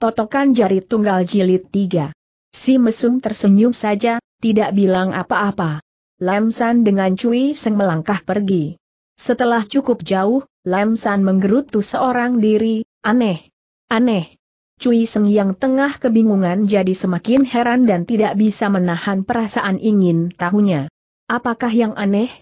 Totokan jari tunggal jilid tiga. Si mesum tersenyum saja, tidak bilang apa-apa. Lam san dengan Cui Seng melangkah pergi. Setelah cukup jauh, Lam san menggerutu seorang diri, aneh. Aneh. Cui Seng yang tengah kebingungan jadi semakin heran dan tidak bisa menahan perasaan ingin tahunya. Apakah yang aneh,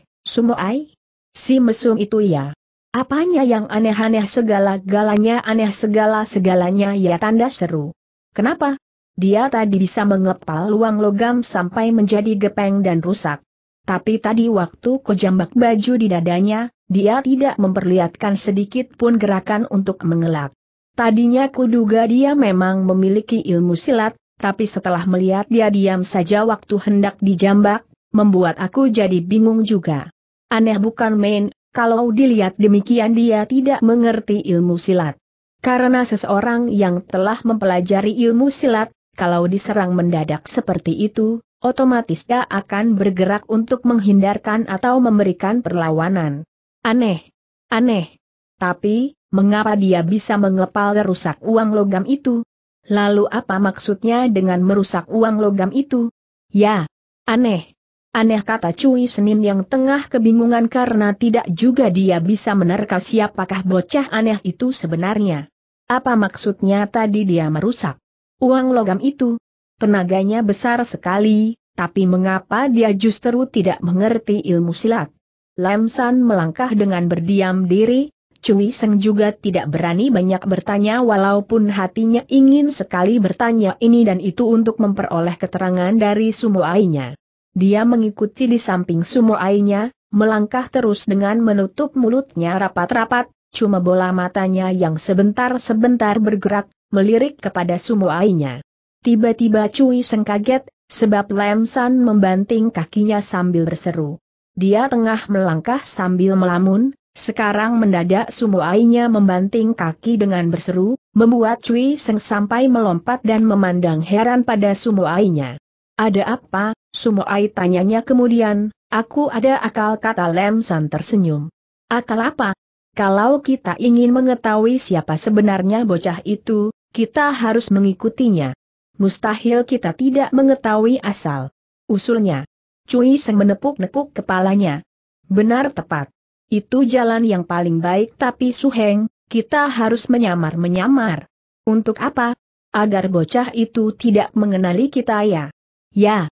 ai? Si mesum itu ya. Apanya yang aneh-aneh segala-galanya aneh segala-segalanya ya tanda seru. Kenapa? Dia tadi bisa mengepal luang logam sampai menjadi gepeng dan rusak. Tapi tadi waktu kujambak baju di dadanya, dia tidak memperlihatkan sedikit pun gerakan untuk mengelak. Tadinya kuduga dia memang memiliki ilmu silat, tapi setelah melihat dia diam saja waktu hendak dijambak, membuat aku jadi bingung juga. Aneh bukan main, kalau dilihat demikian dia tidak mengerti ilmu silat. Karena seseorang yang telah mempelajari ilmu silat, kalau diserang mendadak seperti itu, otomatis dia akan bergerak untuk menghindarkan atau memberikan perlawanan. Aneh. Aneh. Tapi, mengapa dia bisa mengepal rusak uang logam itu? Lalu apa maksudnya dengan merusak uang logam itu? Ya. Aneh. Aneh kata Cui Senin yang tengah kebingungan karena tidak juga dia bisa menerka siapakah bocah aneh itu sebenarnya. Apa maksudnya tadi dia merusak? Uang logam itu? Tenaganya besar sekali, tapi mengapa dia justru tidak mengerti ilmu silat? Lemsan melangkah dengan berdiam diri, Cui Seng juga tidak berani banyak bertanya walaupun hatinya ingin sekali bertanya ini dan itu untuk memperoleh keterangan dari Sumoainya. Dia mengikuti di samping Sumo Sumoainya, melangkah terus dengan menutup mulutnya rapat-rapat, cuma bola matanya yang sebentar-sebentar bergerak, melirik kepada Sumo Sumoainya. Tiba-tiba Cui Seng kaget, sebab Lam San membanting kakinya sambil berseru. Dia tengah melangkah sambil melamun, sekarang mendadak Sumo Sumoainya membanting kaki dengan berseru, membuat Cui Seng sampai melompat dan memandang heran pada Sumo Sumoainya. Ada apa, Sumoai tanyanya kemudian, aku ada akal kata Lem San tersenyum. Akal apa? Kalau kita ingin mengetahui siapa sebenarnya bocah itu, kita harus mengikutinya. Mustahil kita tidak mengetahui asal. Usulnya. Cui Seng menepuk-nepuk kepalanya. Benar tepat. Itu jalan yang paling baik tapi Suheng, kita harus menyamar-menyamar. Untuk apa? Agar bocah itu tidak mengenali kita ya. Ya,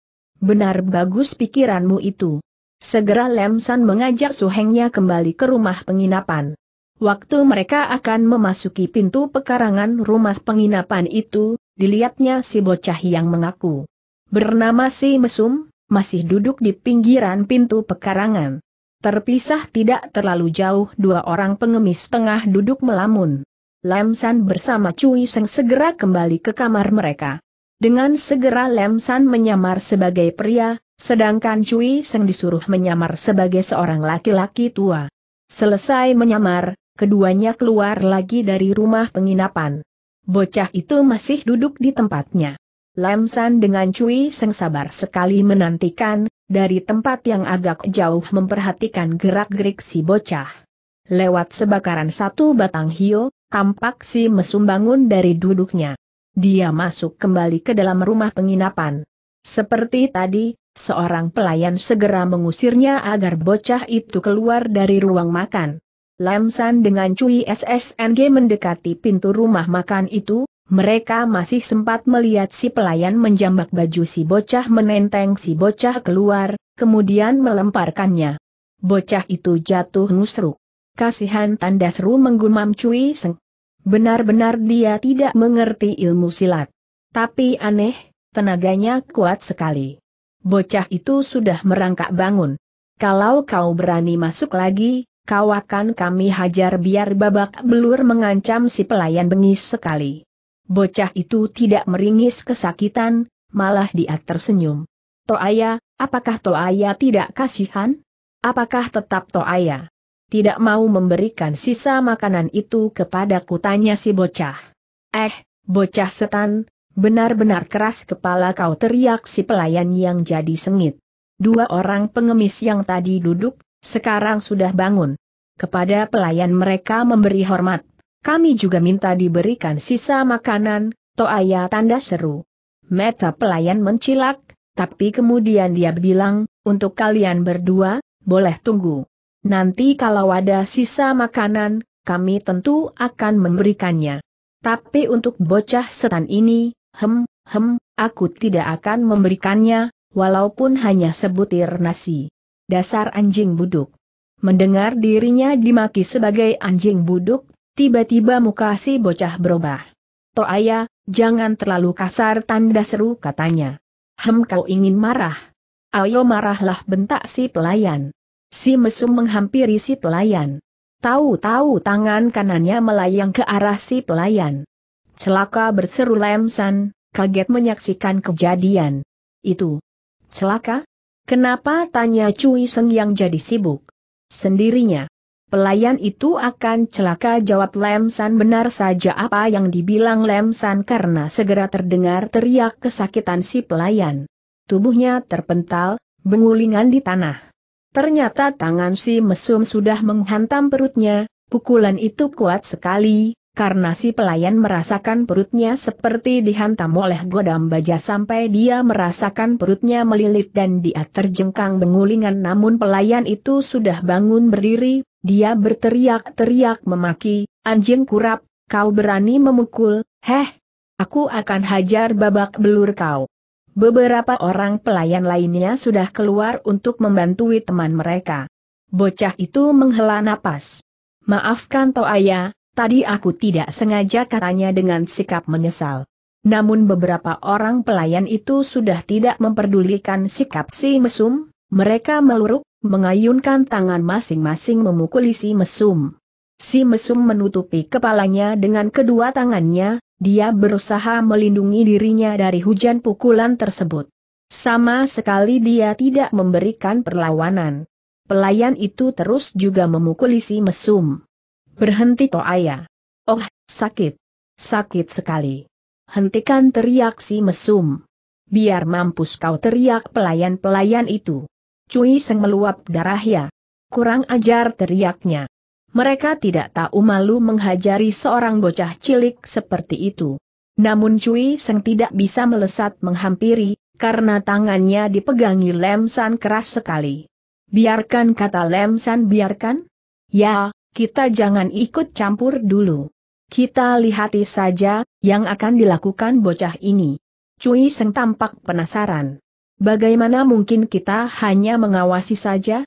Benar bagus pikiranmu itu. Segera Lemsan mengajak suhengnya kembali ke rumah penginapan. Waktu mereka akan memasuki pintu pekarangan rumah penginapan itu, dilihatnya si bocah yang mengaku. Bernama si Mesum, masih duduk di pinggiran pintu pekarangan. Terpisah tidak terlalu jauh dua orang pengemis tengah duduk melamun. Lemsan bersama Cui Seng segera kembali ke kamar mereka. Dengan segera Lem San menyamar sebagai pria, sedangkan Cui Seng disuruh menyamar sebagai seorang laki-laki tua. Selesai menyamar, keduanya keluar lagi dari rumah penginapan. Bocah itu masih duduk di tempatnya. Lem San dengan Cui Seng sabar sekali menantikan, dari tempat yang agak jauh memperhatikan gerak-gerik si bocah. Lewat sebakaran satu batang hio, tampak si mesum bangun dari duduknya. Dia masuk kembali ke dalam rumah penginapan. Seperti tadi, seorang pelayan segera mengusirnya agar bocah itu keluar dari ruang makan. Lamsan dengan Cui SSNG mendekati pintu rumah makan itu, mereka masih sempat melihat si pelayan menjambak baju si bocah menenteng si bocah keluar, kemudian melemparkannya. Bocah itu jatuh ngusruk. Kasihan tanda seru menggumam Cui Seng. Benar-benar dia tidak mengerti ilmu silat. Tapi aneh, tenaganya kuat sekali. Bocah itu sudah merangkak bangun. Kalau kau berani masuk lagi, kau akan kami hajar biar babak belur mengancam si pelayan bengis sekali. Bocah itu tidak meringis kesakitan, malah dia tersenyum. Toaya, apakah Toaya tidak kasihan? Apakah tetap Toaya? tidak mau memberikan sisa makanan itu kepada kutanya si bocah. Eh, bocah setan, benar-benar keras kepala kau teriak si pelayan yang jadi sengit. Dua orang pengemis yang tadi duduk, sekarang sudah bangun. Kepada pelayan mereka memberi hormat. Kami juga minta diberikan sisa makanan, Toaya tanda seru. Meta pelayan mencilak, tapi kemudian dia bilang, untuk kalian berdua, boleh tunggu. Nanti kalau ada sisa makanan, kami tentu akan memberikannya. Tapi untuk bocah setan ini, hem, hem, aku tidak akan memberikannya, walaupun hanya sebutir nasi. Dasar anjing buduk. Mendengar dirinya dimaki sebagai anjing buduk, tiba-tiba muka si bocah berubah. Toaya, jangan terlalu kasar tanda seru katanya. Hem kau ingin marah? Ayo marahlah bentak si pelayan. Si mesum menghampiri si pelayan. Tahu-tahu tangan kanannya melayang ke arah si pelayan. Celaka berseru Lemsan, kaget menyaksikan kejadian. Itu. Celaka? Kenapa tanya Cui Seng yang jadi sibuk? Sendirinya. Pelayan itu akan celaka jawab Lemsan benar saja apa yang dibilang Lemsan karena segera terdengar teriak kesakitan si pelayan. Tubuhnya terpental, bengulingan di tanah. Ternyata tangan si mesum sudah menghantam perutnya, pukulan itu kuat sekali, karena si pelayan merasakan perutnya seperti dihantam oleh godam baja sampai dia merasakan perutnya melilit dan dia terjengkang bengulingan namun pelayan itu sudah bangun berdiri, dia berteriak-teriak memaki, anjing kurap, kau berani memukul, heh, aku akan hajar babak belur kau. Beberapa orang pelayan lainnya sudah keluar untuk membantu teman mereka. Bocah itu menghela napas. Maafkan ayah, tadi aku tidak sengaja katanya dengan sikap menyesal. Namun beberapa orang pelayan itu sudah tidak memperdulikan sikap si mesum, mereka meluruk, mengayunkan tangan masing-masing memukuli si mesum. Si mesum menutupi kepalanya dengan kedua tangannya, dia berusaha melindungi dirinya dari hujan pukulan tersebut. Sama sekali dia tidak memberikan perlawanan. Pelayan itu terus juga memukuli si mesum. Berhenti ayah. Oh, sakit. Sakit sekali. Hentikan teriak si mesum. Biar mampus kau teriak pelayan-pelayan itu. Cui Seng meluap darah ya. Kurang ajar teriaknya. Mereka tidak tahu malu menghajari seorang bocah cilik seperti itu. Namun Cui Seng tidak bisa melesat menghampiri, karena tangannya dipegangi Lem keras sekali. Biarkan kata Lem biarkan? Ya, kita jangan ikut campur dulu. Kita lihati saja, yang akan dilakukan bocah ini. Cui Seng tampak penasaran. Bagaimana mungkin kita hanya mengawasi saja?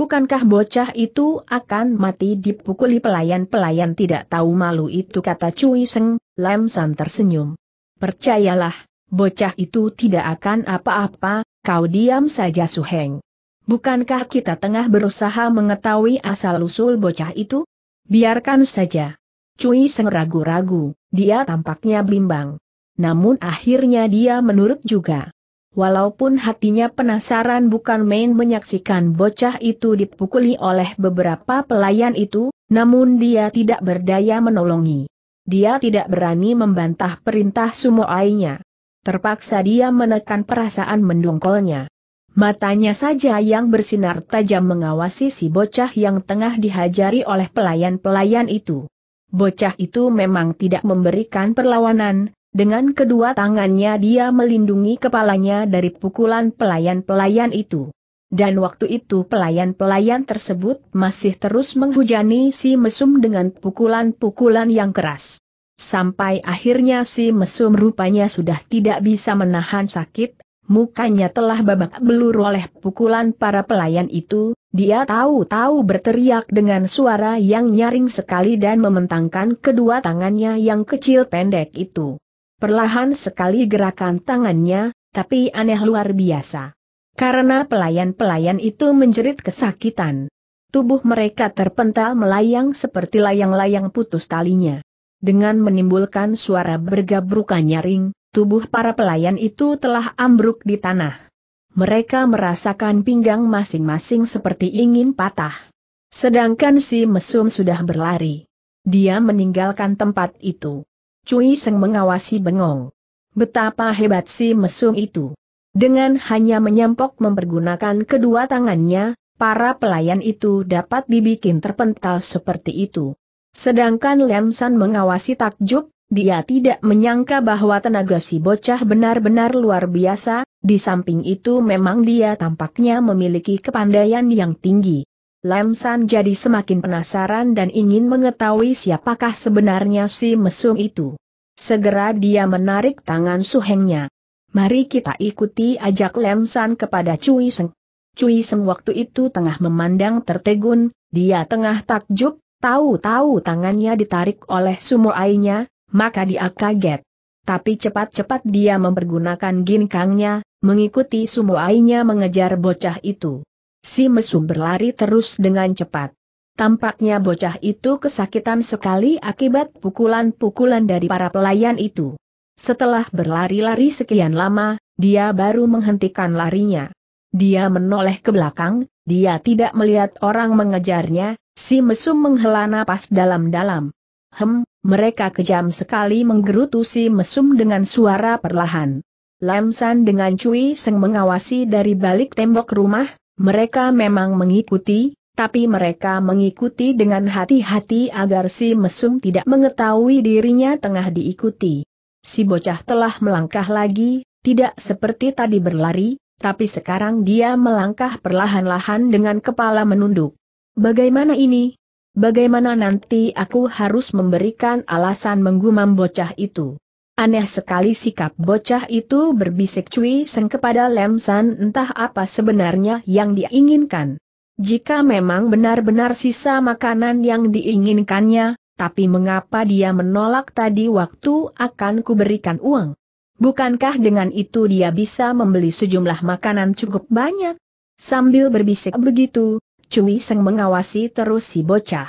Bukankah bocah itu akan mati dipukuli pelayan-pelayan tidak tahu malu itu kata Cui Seng, Lam San tersenyum. Percayalah, bocah itu tidak akan apa-apa, kau diam saja Su Heng. Bukankah kita tengah berusaha mengetahui asal-usul bocah itu? Biarkan saja. Cui Seng ragu-ragu, dia tampaknya bimbang. Namun akhirnya dia menurut juga. Walaupun hatinya penasaran bukan main menyaksikan bocah itu dipukuli oleh beberapa pelayan itu, namun dia tidak berdaya menolongi. Dia tidak berani membantah perintah sumoainya. Terpaksa dia menekan perasaan mendongkolnya. Matanya saja yang bersinar tajam mengawasi si bocah yang tengah dihajari oleh pelayan-pelayan itu. Bocah itu memang tidak memberikan perlawanan, dengan kedua tangannya dia melindungi kepalanya dari pukulan pelayan-pelayan itu. Dan waktu itu pelayan-pelayan tersebut masih terus menghujani si mesum dengan pukulan-pukulan yang keras. Sampai akhirnya si mesum rupanya sudah tidak bisa menahan sakit, mukanya telah babak belur oleh pukulan para pelayan itu, dia tahu-tahu berteriak dengan suara yang nyaring sekali dan mementangkan kedua tangannya yang kecil pendek itu. Perlahan sekali gerakan tangannya, tapi aneh luar biasa. Karena pelayan-pelayan itu menjerit kesakitan. Tubuh mereka terpental melayang seperti layang-layang putus talinya. Dengan menimbulkan suara bergabrukan nyaring, tubuh para pelayan itu telah ambruk di tanah. Mereka merasakan pinggang masing-masing seperti ingin patah. Sedangkan si mesum sudah berlari. Dia meninggalkan tempat itu. Cui Seng mengawasi bengong. Betapa hebat si mesum itu. Dengan hanya menyempok mempergunakan kedua tangannya, para pelayan itu dapat dibikin terpental seperti itu. Sedangkan San mengawasi takjub, dia tidak menyangka bahwa tenaga si bocah benar-benar luar biasa, di samping itu memang dia tampaknya memiliki kepandaian yang tinggi. Lem San jadi semakin penasaran dan ingin mengetahui siapakah sebenarnya si mesum itu. Segera dia menarik tangan suhengnya. Mari kita ikuti ajak Lem San kepada Cui Seng. Cui Seng waktu itu tengah memandang tertegun, dia tengah takjub, tahu-tahu tangannya ditarik oleh Sumo Ainya, maka dia kaget. Tapi cepat-cepat dia mempergunakan ginkangnya, mengikuti Sumo Ainya mengejar bocah itu. Si mesum berlari terus dengan cepat. Tampaknya bocah itu kesakitan sekali akibat pukulan-pukulan dari para pelayan itu. Setelah berlari-lari sekian lama, dia baru menghentikan larinya. Dia menoleh ke belakang, dia tidak melihat orang mengejarnya, si mesum menghela napas dalam-dalam. Hem, mereka kejam sekali menggerutu si mesum dengan suara perlahan. Lamsan dengan cuy Seng mengawasi dari balik tembok rumah, mereka memang mengikuti, tapi mereka mengikuti dengan hati-hati agar si mesum tidak mengetahui dirinya tengah diikuti. Si bocah telah melangkah lagi, tidak seperti tadi berlari, tapi sekarang dia melangkah perlahan-lahan dengan kepala menunduk. Bagaimana ini? Bagaimana nanti aku harus memberikan alasan menggumam bocah itu? Aneh sekali sikap bocah itu berbisik Cui Seng kepada Lem San entah apa sebenarnya yang diinginkan. Jika memang benar-benar sisa makanan yang diinginkannya, tapi mengapa dia menolak tadi waktu akan kuberikan uang? Bukankah dengan itu dia bisa membeli sejumlah makanan cukup banyak? Sambil berbisik begitu, Cui Seng mengawasi terus si bocah.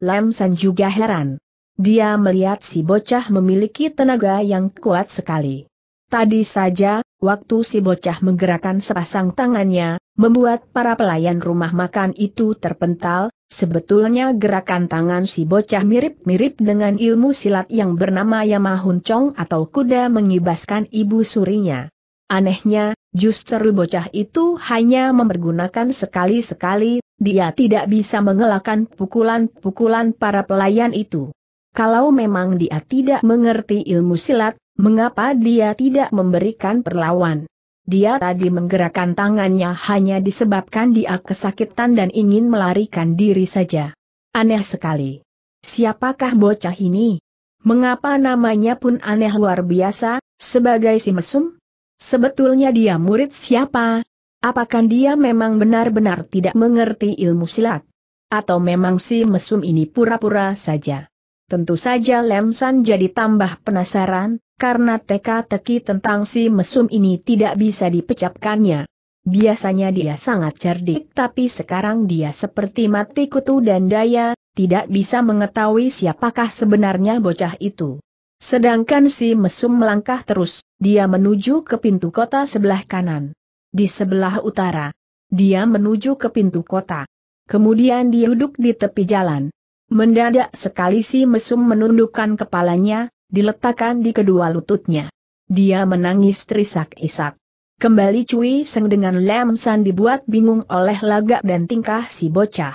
Lem San juga heran. Dia melihat si bocah memiliki tenaga yang kuat sekali. Tadi saja, waktu si bocah menggerakkan sepasang tangannya, membuat para pelayan rumah makan itu terpental, sebetulnya gerakan tangan si bocah mirip-mirip dengan ilmu silat yang bernama Yamahun Chong atau kuda mengibaskan ibu surinya. Anehnya, justru bocah itu hanya memergunakan sekali-sekali, dia tidak bisa mengelakkan pukulan-pukulan para pelayan itu. Kalau memang dia tidak mengerti ilmu silat, mengapa dia tidak memberikan perlawan? Dia tadi menggerakkan tangannya hanya disebabkan dia kesakitan dan ingin melarikan diri saja. Aneh sekali. Siapakah bocah ini? Mengapa namanya pun aneh luar biasa, sebagai si mesum? Sebetulnya dia murid siapa? Apakah dia memang benar-benar tidak mengerti ilmu silat? Atau memang si mesum ini pura-pura saja? Tentu saja Lem San jadi tambah penasaran, karena teka-teki tentang si mesum ini tidak bisa dipecapkannya. Biasanya dia sangat cerdik tapi sekarang dia seperti mati kutu dan daya, tidak bisa mengetahui siapakah sebenarnya bocah itu. Sedangkan si mesum melangkah terus, dia menuju ke pintu kota sebelah kanan. Di sebelah utara, dia menuju ke pintu kota. Kemudian dia duduk di tepi jalan. Mendadak sekali si mesum menundukkan kepalanya, diletakkan di kedua lututnya. Dia menangis terisak-isak. Kembali Cui Seng dengan Lam San dibuat bingung oleh lagak dan tingkah si bocah.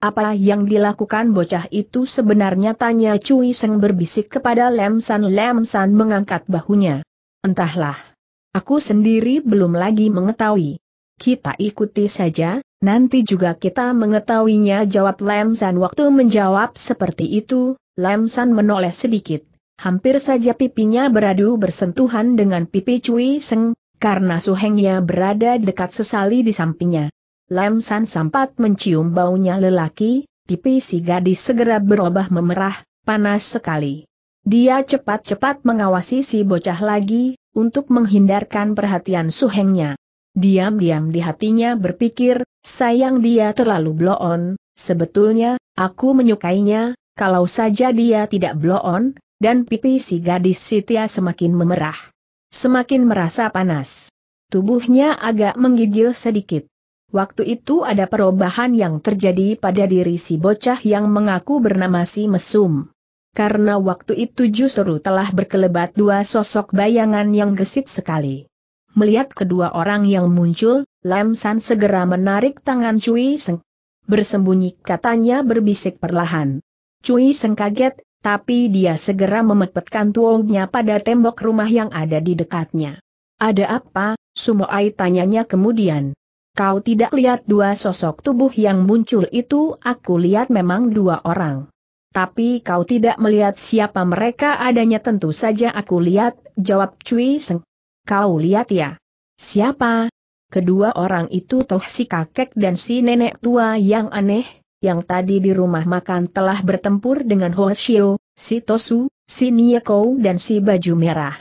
Apa yang dilakukan bocah itu sebenarnya tanya Cui Seng berbisik kepada Lam San. Lam San mengangkat bahunya. Entahlah. Aku sendiri belum lagi mengetahui. Kita ikuti saja, Nanti juga kita mengetahuinya jawab Lam San waktu menjawab seperti itu, Lam San menoleh sedikit. Hampir saja pipinya beradu bersentuhan dengan pipi Cui Seng, karena suhengnya berada dekat sesali di sampingnya. Lam San sempat mencium baunya lelaki, pipi si gadis segera berubah memerah, panas sekali. Dia cepat-cepat mengawasi si bocah lagi, untuk menghindarkan perhatian suhengnya. Diam-diam di hatinya berpikir, sayang dia terlalu blow sebetulnya, aku menyukainya, kalau saja dia tidak blow dan pipi si gadis Sitia semakin memerah. Semakin merasa panas. Tubuhnya agak menggigil sedikit. Waktu itu ada perubahan yang terjadi pada diri si bocah yang mengaku bernama si Mesum karena waktu itu justru telah berkelebat dua sosok bayangan yang gesit sekali. Melihat kedua orang yang muncul, Lam San segera menarik tangan Cui Seng. Bersembunyi katanya berbisik perlahan. Cui Seng kaget, tapi dia segera memepetkan tuangnya pada tembok rumah yang ada di dekatnya. Ada apa, Sumoai tanyanya kemudian. Kau tidak lihat dua sosok tubuh yang muncul itu, aku lihat memang dua orang. Tapi kau tidak melihat siapa mereka adanya tentu saja aku lihat, jawab Cui Seng. Kau lihat ya. Siapa? Kedua orang itu toh si kakek dan si nenek tua yang aneh, yang tadi di rumah makan telah bertempur dengan Hoshio, si Tosu, si Nieko dan si baju merah.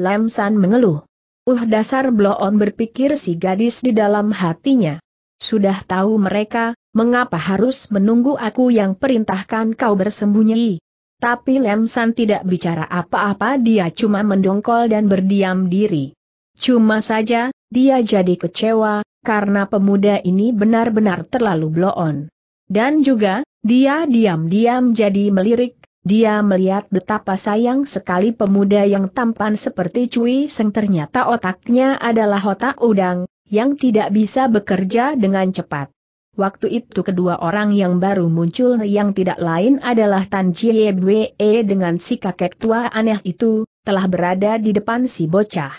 Lam San mengeluh. Uh dasar bloon berpikir si gadis di dalam hatinya. Sudah tahu mereka, mengapa harus menunggu aku yang perintahkan kau bersembunyi? Tapi Lem San tidak bicara apa-apa dia cuma mendongkol dan berdiam diri. Cuma saja, dia jadi kecewa, karena pemuda ini benar-benar terlalu blow Dan juga, dia diam-diam jadi melirik, dia melihat betapa sayang sekali pemuda yang tampan seperti Cui Seng ternyata otaknya adalah otak udang, yang tidak bisa bekerja dengan cepat. Waktu itu kedua orang yang baru muncul yang tidak lain adalah Tan Bwe dengan si kakek tua aneh itu, telah berada di depan si bocah.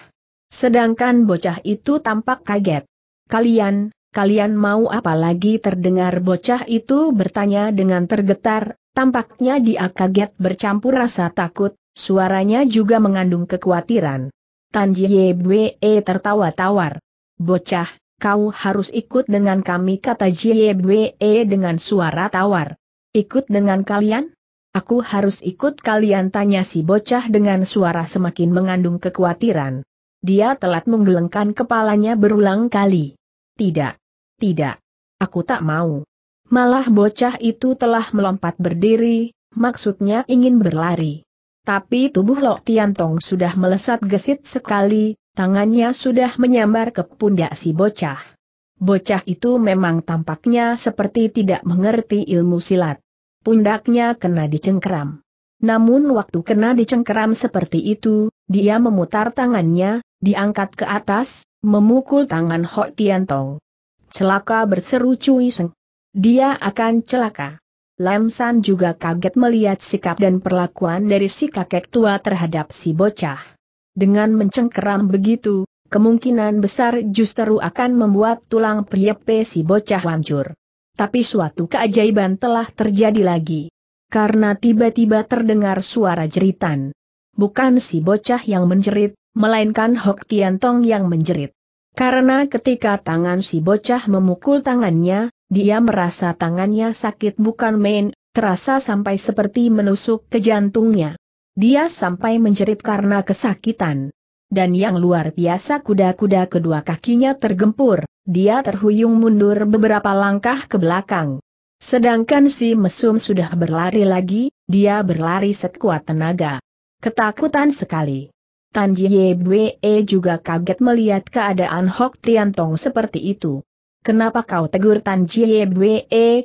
Sedangkan bocah itu tampak kaget. Kalian, kalian mau apa lagi terdengar bocah itu bertanya dengan tergetar, tampaknya dia kaget bercampur rasa takut, suaranya juga mengandung kekhawatiran. Tan Bwe tertawa tawar. Bocah, kau harus ikut dengan kami kata Jiebwe e dengan suara tawar. Ikut dengan kalian? Aku harus ikut kalian tanya si bocah dengan suara semakin mengandung kekhawatiran. Dia telat menggelengkan kepalanya berulang kali. Tidak. Tidak. Aku tak mau. Malah bocah itu telah melompat berdiri, maksudnya ingin berlari. Tapi tubuh Lok Tiantong sudah melesat gesit sekali, Tangannya sudah menyambar ke pundak si bocah. Bocah itu memang tampaknya seperti tidak mengerti ilmu silat. Pundaknya kena dicengkeram. Namun waktu kena dicengkeram seperti itu, dia memutar tangannya, diangkat ke atas, memukul tangan Ho Tong. Celaka berseru Cui Seng. Dia akan celaka. Lam San juga kaget melihat sikap dan perlakuan dari si kakek tua terhadap si bocah dengan mencengkeram begitu, kemungkinan besar justru akan membuat tulang P si bocah hancur. Tapi suatu keajaiban telah terjadi lagi. Karena tiba-tiba terdengar suara jeritan. Bukan si bocah yang menjerit, melainkan Hok Tian Tong yang menjerit. Karena ketika tangan si bocah memukul tangannya, dia merasa tangannya sakit bukan main, terasa sampai seperti menusuk ke jantungnya. Dia sampai menjerit karena kesakitan. Dan yang luar biasa kuda-kuda kedua kakinya tergempur, dia terhuyung mundur beberapa langkah ke belakang. Sedangkan si mesum sudah berlari lagi, dia berlari sekuat tenaga. Ketakutan sekali. Tan Bwe juga kaget melihat keadaan Hok Tian Tong seperti itu. Kenapa kau tegur Tan Bwe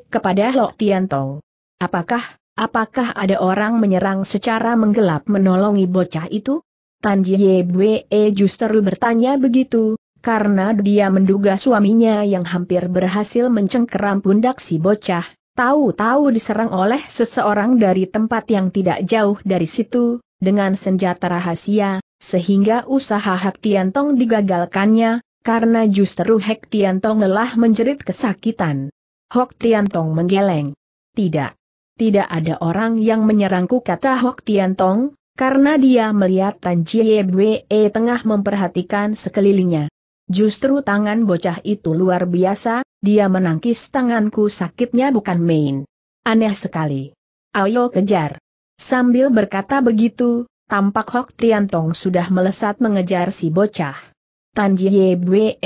kepada Hok Tian Tong? Apakah Apakah ada orang menyerang secara menggelap menolongi bocah itu? Tan Jiebwe justru bertanya begitu, karena dia menduga suaminya yang hampir berhasil mencengkeram pundak si bocah, tahu-tahu diserang oleh seseorang dari tempat yang tidak jauh dari situ, dengan senjata rahasia, sehingga usaha Hak Tian Tong digagalkannya, karena justru Hak Tian Tong lelah menjerit kesakitan. Hok Tong menggeleng. Tidak tidak ada orang yang menyerangku kata Hok Tian Tong, karena dia melihat Tan Bwe tengah memperhatikan sekelilingnya. Justru tangan bocah itu luar biasa, dia menangkis tanganku sakitnya bukan main. Aneh sekali. Ayo kejar. Sambil berkata begitu, tampak Hok Tian Tong sudah melesat mengejar si bocah. Tan Jie Bwe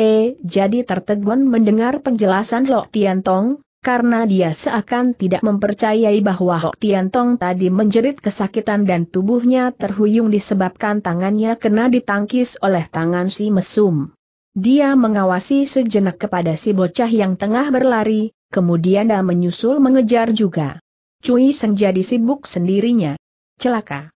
jadi tertegun mendengar penjelasan Lok Tong karena dia seakan tidak mempercayai bahwa Hok Tian Tong tadi menjerit kesakitan dan tubuhnya terhuyung disebabkan tangannya kena ditangkis oleh tangan si mesum. Dia mengawasi sejenak kepada si bocah yang tengah berlari, kemudian dia menyusul mengejar juga. Cui Seng jadi sibuk sendirinya. Celaka.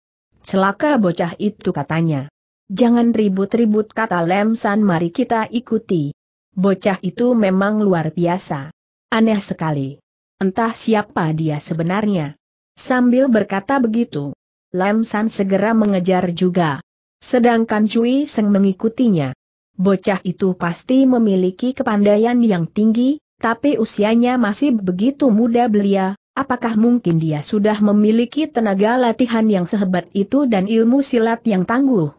Celaka bocah itu katanya. Jangan ribut-ribut kata Lem San mari kita ikuti. Bocah itu memang luar biasa. Aneh sekali. Entah siapa dia sebenarnya. Sambil berkata begitu, Lam San segera mengejar juga. Sedangkan Cui Seng mengikutinya. Bocah itu pasti memiliki kepandaian yang tinggi, tapi usianya masih begitu muda belia, apakah mungkin dia sudah memiliki tenaga latihan yang sehebat itu dan ilmu silat yang tangguh?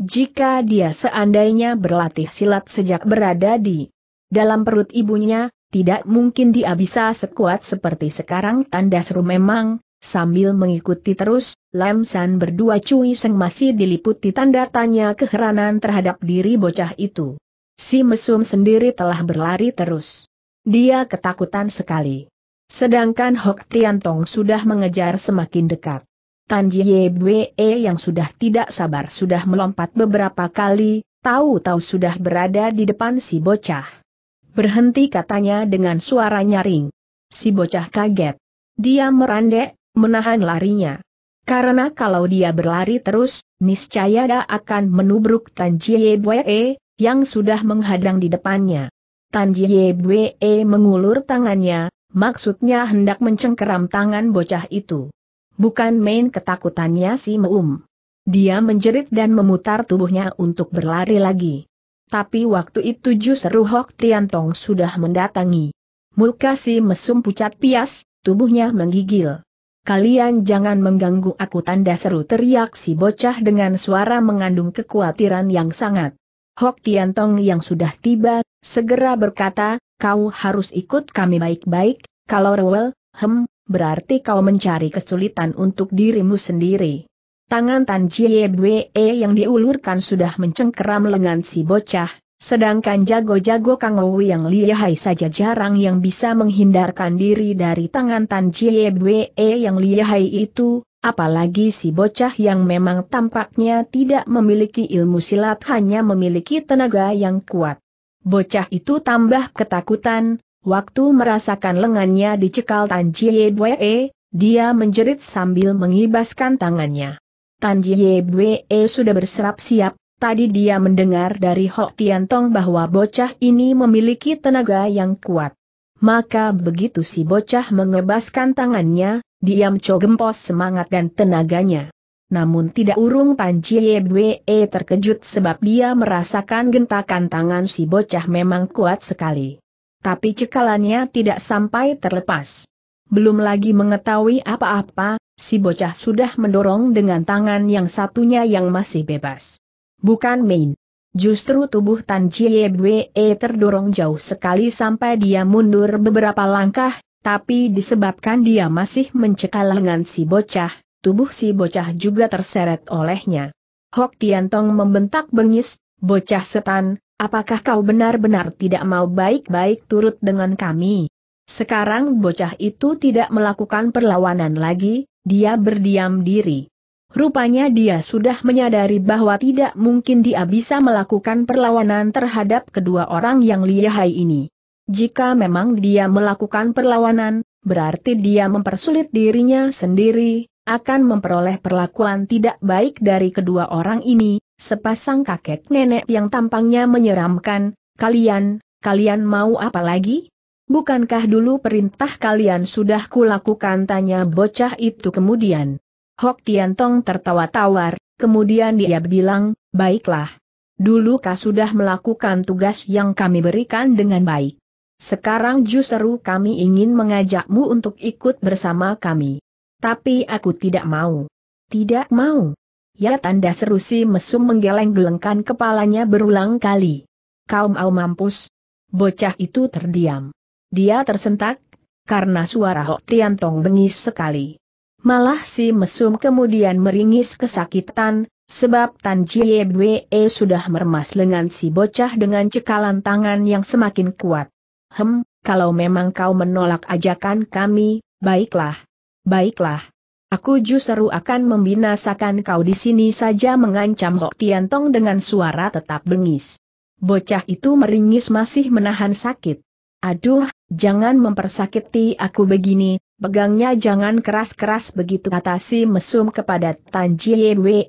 Jika dia seandainya berlatih silat sejak berada di dalam perut ibunya, tidak mungkin dia bisa sekuat seperti sekarang tanda seru memang, sambil mengikuti terus, Lam San berdua Cui Seng masih diliputi tanda tanya keheranan terhadap diri bocah itu. Si mesum sendiri telah berlari terus. Dia ketakutan sekali. Sedangkan Hok Tian Tong sudah mengejar semakin dekat. Tan Bwe yang sudah tidak sabar sudah melompat beberapa kali, tahu-tahu sudah berada di depan si bocah. Berhenti katanya dengan suara nyaring. Si bocah kaget. Dia merandek, menahan larinya. Karena kalau dia berlari terus, niscaya dia akan menubruk Tan Jiebwe, yang sudah menghadang di depannya. Tan Jiebwe mengulur tangannya, maksudnya hendak mencengkeram tangan bocah itu. Bukan main ketakutannya si Meum. Dia menjerit dan memutar tubuhnya untuk berlari lagi. Tapi waktu itu justru Hok Tian Tong sudah mendatangi. Muka si mesum pucat pias, tubuhnya menggigil. Kalian jangan mengganggu aku tanda seru teriak si bocah dengan suara mengandung kekhawatiran yang sangat. Hok Tian Tong yang sudah tiba, segera berkata, kau harus ikut kami baik-baik, kalau rewel, hem, berarti kau mencari kesulitan untuk dirimu sendiri. Tangan Tan Jiebwe e yang diulurkan sudah mencengkeram lengan si bocah, sedangkan jago-jago Kangowi yang lihai saja jarang yang bisa menghindarkan diri dari tangan Tan Jiebwe e yang lihai itu, apalagi si bocah yang memang tampaknya tidak memiliki ilmu silat hanya memiliki tenaga yang kuat. Bocah itu tambah ketakutan, waktu merasakan lengannya dicekal Tan Jiebwe, e, dia menjerit sambil mengibaskan tangannya. Tan Jiebwe eh, sudah berserap siap, tadi dia mendengar dari Hok Tong bahwa bocah ini memiliki tenaga yang kuat. Maka begitu si bocah mengebaskan tangannya, dia mencoba gempos semangat dan tenaganya. Namun tidak urung Tan Jiebwe eh, terkejut sebab dia merasakan gentakan tangan si bocah memang kuat sekali. Tapi cekalannya tidak sampai terlepas. Belum lagi mengetahui apa-apa, si bocah sudah mendorong dengan tangan yang satunya yang masih bebas. Bukan main. Justru tubuh Tan Chiebwe terdorong jauh sekali sampai dia mundur beberapa langkah, tapi disebabkan dia masih mencekal lengan si bocah, tubuh si bocah juga terseret olehnya. Hok Tong membentak bengis, bocah setan, apakah kau benar-benar tidak mau baik-baik turut dengan kami? Sekarang bocah itu tidak melakukan perlawanan lagi, dia berdiam diri. Rupanya dia sudah menyadari bahwa tidak mungkin dia bisa melakukan perlawanan terhadap kedua orang yang lihai ini. Jika memang dia melakukan perlawanan, berarti dia mempersulit dirinya sendiri, akan memperoleh perlakuan tidak baik dari kedua orang ini, sepasang kakek nenek yang tampangnya menyeramkan, kalian, kalian mau apa lagi? Bukankah dulu perintah kalian sudah kulakukan tanya bocah itu kemudian. Hok Tong tertawa tawar, kemudian dia bilang, baiklah. Dulu kau sudah melakukan tugas yang kami berikan dengan baik. Sekarang justru kami ingin mengajakmu untuk ikut bersama kami. Tapi aku tidak mau. Tidak mau. Ya tanda seru si mesum menggeleng-gelengkan kepalanya berulang kali. Kau mau mampus. Bocah itu terdiam. Dia tersentak, karena suara Hok Tian Tong bengis sekali. Malah si mesum kemudian meringis kesakitan, sebab Tan Bwe sudah meremas lengan si bocah dengan cekalan tangan yang semakin kuat. Hem, kalau memang kau menolak ajakan kami, baiklah. Baiklah. Aku justru akan membinasakan kau di sini saja mengancam Hok Tiantong dengan suara tetap bengis. Bocah itu meringis masih menahan sakit. Aduh, jangan mempersakiti aku begini, pegangnya jangan keras-keras begitu kata mesum kepada Tan Jiewe.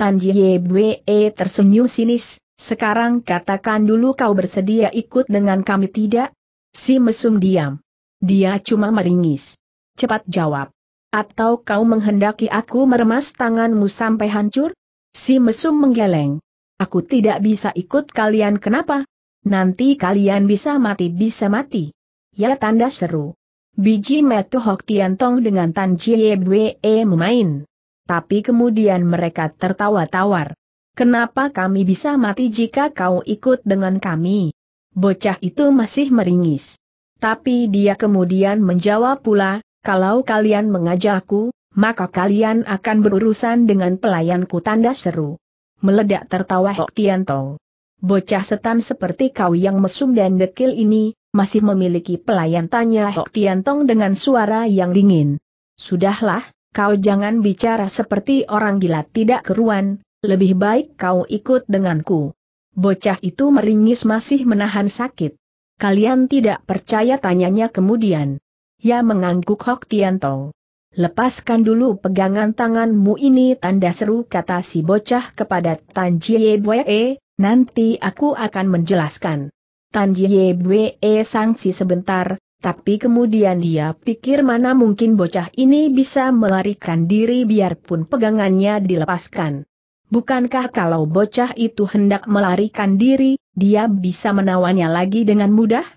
Tan Jiewe tersenyum sinis, sekarang katakan dulu kau bersedia ikut dengan kami tidak? Si mesum diam. Dia cuma meringis. Cepat jawab. Atau kau menghendaki aku meremas tanganmu sampai hancur? Si mesum menggeleng. Aku tidak bisa ikut kalian kenapa? Nanti kalian bisa mati bisa mati. Ya tanda seru. Biji metu Hok Tian Tong dengan Tan Bwe memain. Tapi kemudian mereka tertawa tawar. Kenapa kami bisa mati jika kau ikut dengan kami? Bocah itu masih meringis. Tapi dia kemudian menjawab pula, kalau kalian mengajakku, maka kalian akan berurusan dengan pelayanku tanda seru. Meledak tertawa Hok Tian Tong bocah setan seperti kau yang mesum dan dekil ini, masih memiliki pelayan tanya Hok Tiantong dengan suara yang dingin. Sudahlah, kau jangan bicara seperti orang gila tidak keruan, lebih baik kau ikut denganku. Bocah itu meringis masih menahan sakit. Kalian tidak percaya tanyanya kemudian. Ya mengangguk Hok Tiantong. Lepaskan dulu pegangan tanganmu ini tanda seru kata si bocah kepada Tan Jie Dwee, Nanti aku akan menjelaskan. Tan Yebwe eh, sangsi sebentar, tapi kemudian dia pikir mana mungkin bocah ini bisa melarikan diri biarpun pegangannya dilepaskan. Bukankah kalau bocah itu hendak melarikan diri, dia bisa menawannya lagi dengan mudah?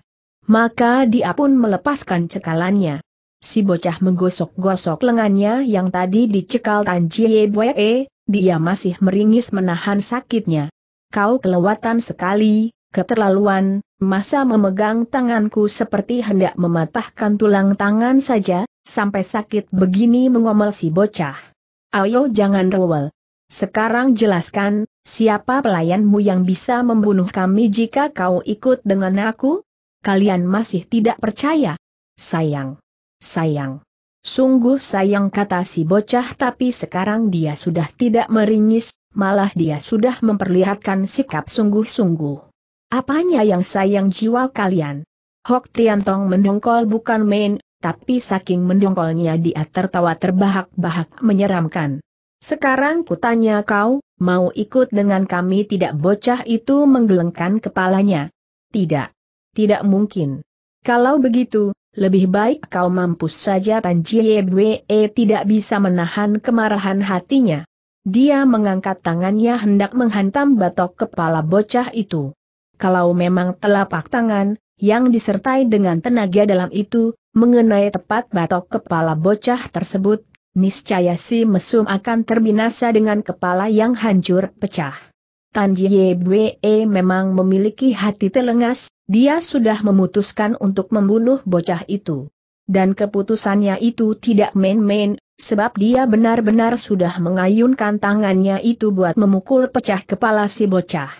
Maka dia pun melepaskan cekalannya. Si bocah menggosok-gosok lengannya yang tadi dicekal Tan Jiebwe, eh, dia masih meringis menahan sakitnya kau kelewatan sekali, keterlaluan, masa memegang tanganku seperti hendak mematahkan tulang tangan saja, sampai sakit begini mengomel si bocah. Ayo jangan rewel. Sekarang jelaskan, siapa pelayanmu yang bisa membunuh kami jika kau ikut dengan aku? Kalian masih tidak percaya? Sayang. Sayang. Sungguh sayang kata si bocah tapi sekarang dia sudah tidak meringis, malah dia sudah memperlihatkan sikap sungguh-sungguh. Apanya yang sayang jiwa kalian? Hok Tiantong mendongkol bukan main, tapi saking mendongkolnya dia tertawa terbahak-bahak menyeramkan. Sekarang kutanya kau, mau ikut dengan kami tidak bocah itu menggelengkan kepalanya. Tidak. Tidak mungkin. Kalau begitu, lebih baik kau mampus saja Tan Jiebwe eh, tidak bisa menahan kemarahan hatinya. Dia mengangkat tangannya hendak menghantam batok kepala bocah itu. Kalau memang telapak tangan, yang disertai dengan tenaga dalam itu, mengenai tepat batok kepala bocah tersebut, niscaya si mesum akan terbinasa dengan kepala yang hancur pecah. Tan Yebwe memang memiliki hati telengas, dia sudah memutuskan untuk membunuh bocah itu. Dan keputusannya itu tidak main-main, sebab dia benar-benar sudah mengayunkan tangannya itu buat memukul pecah kepala si bocah.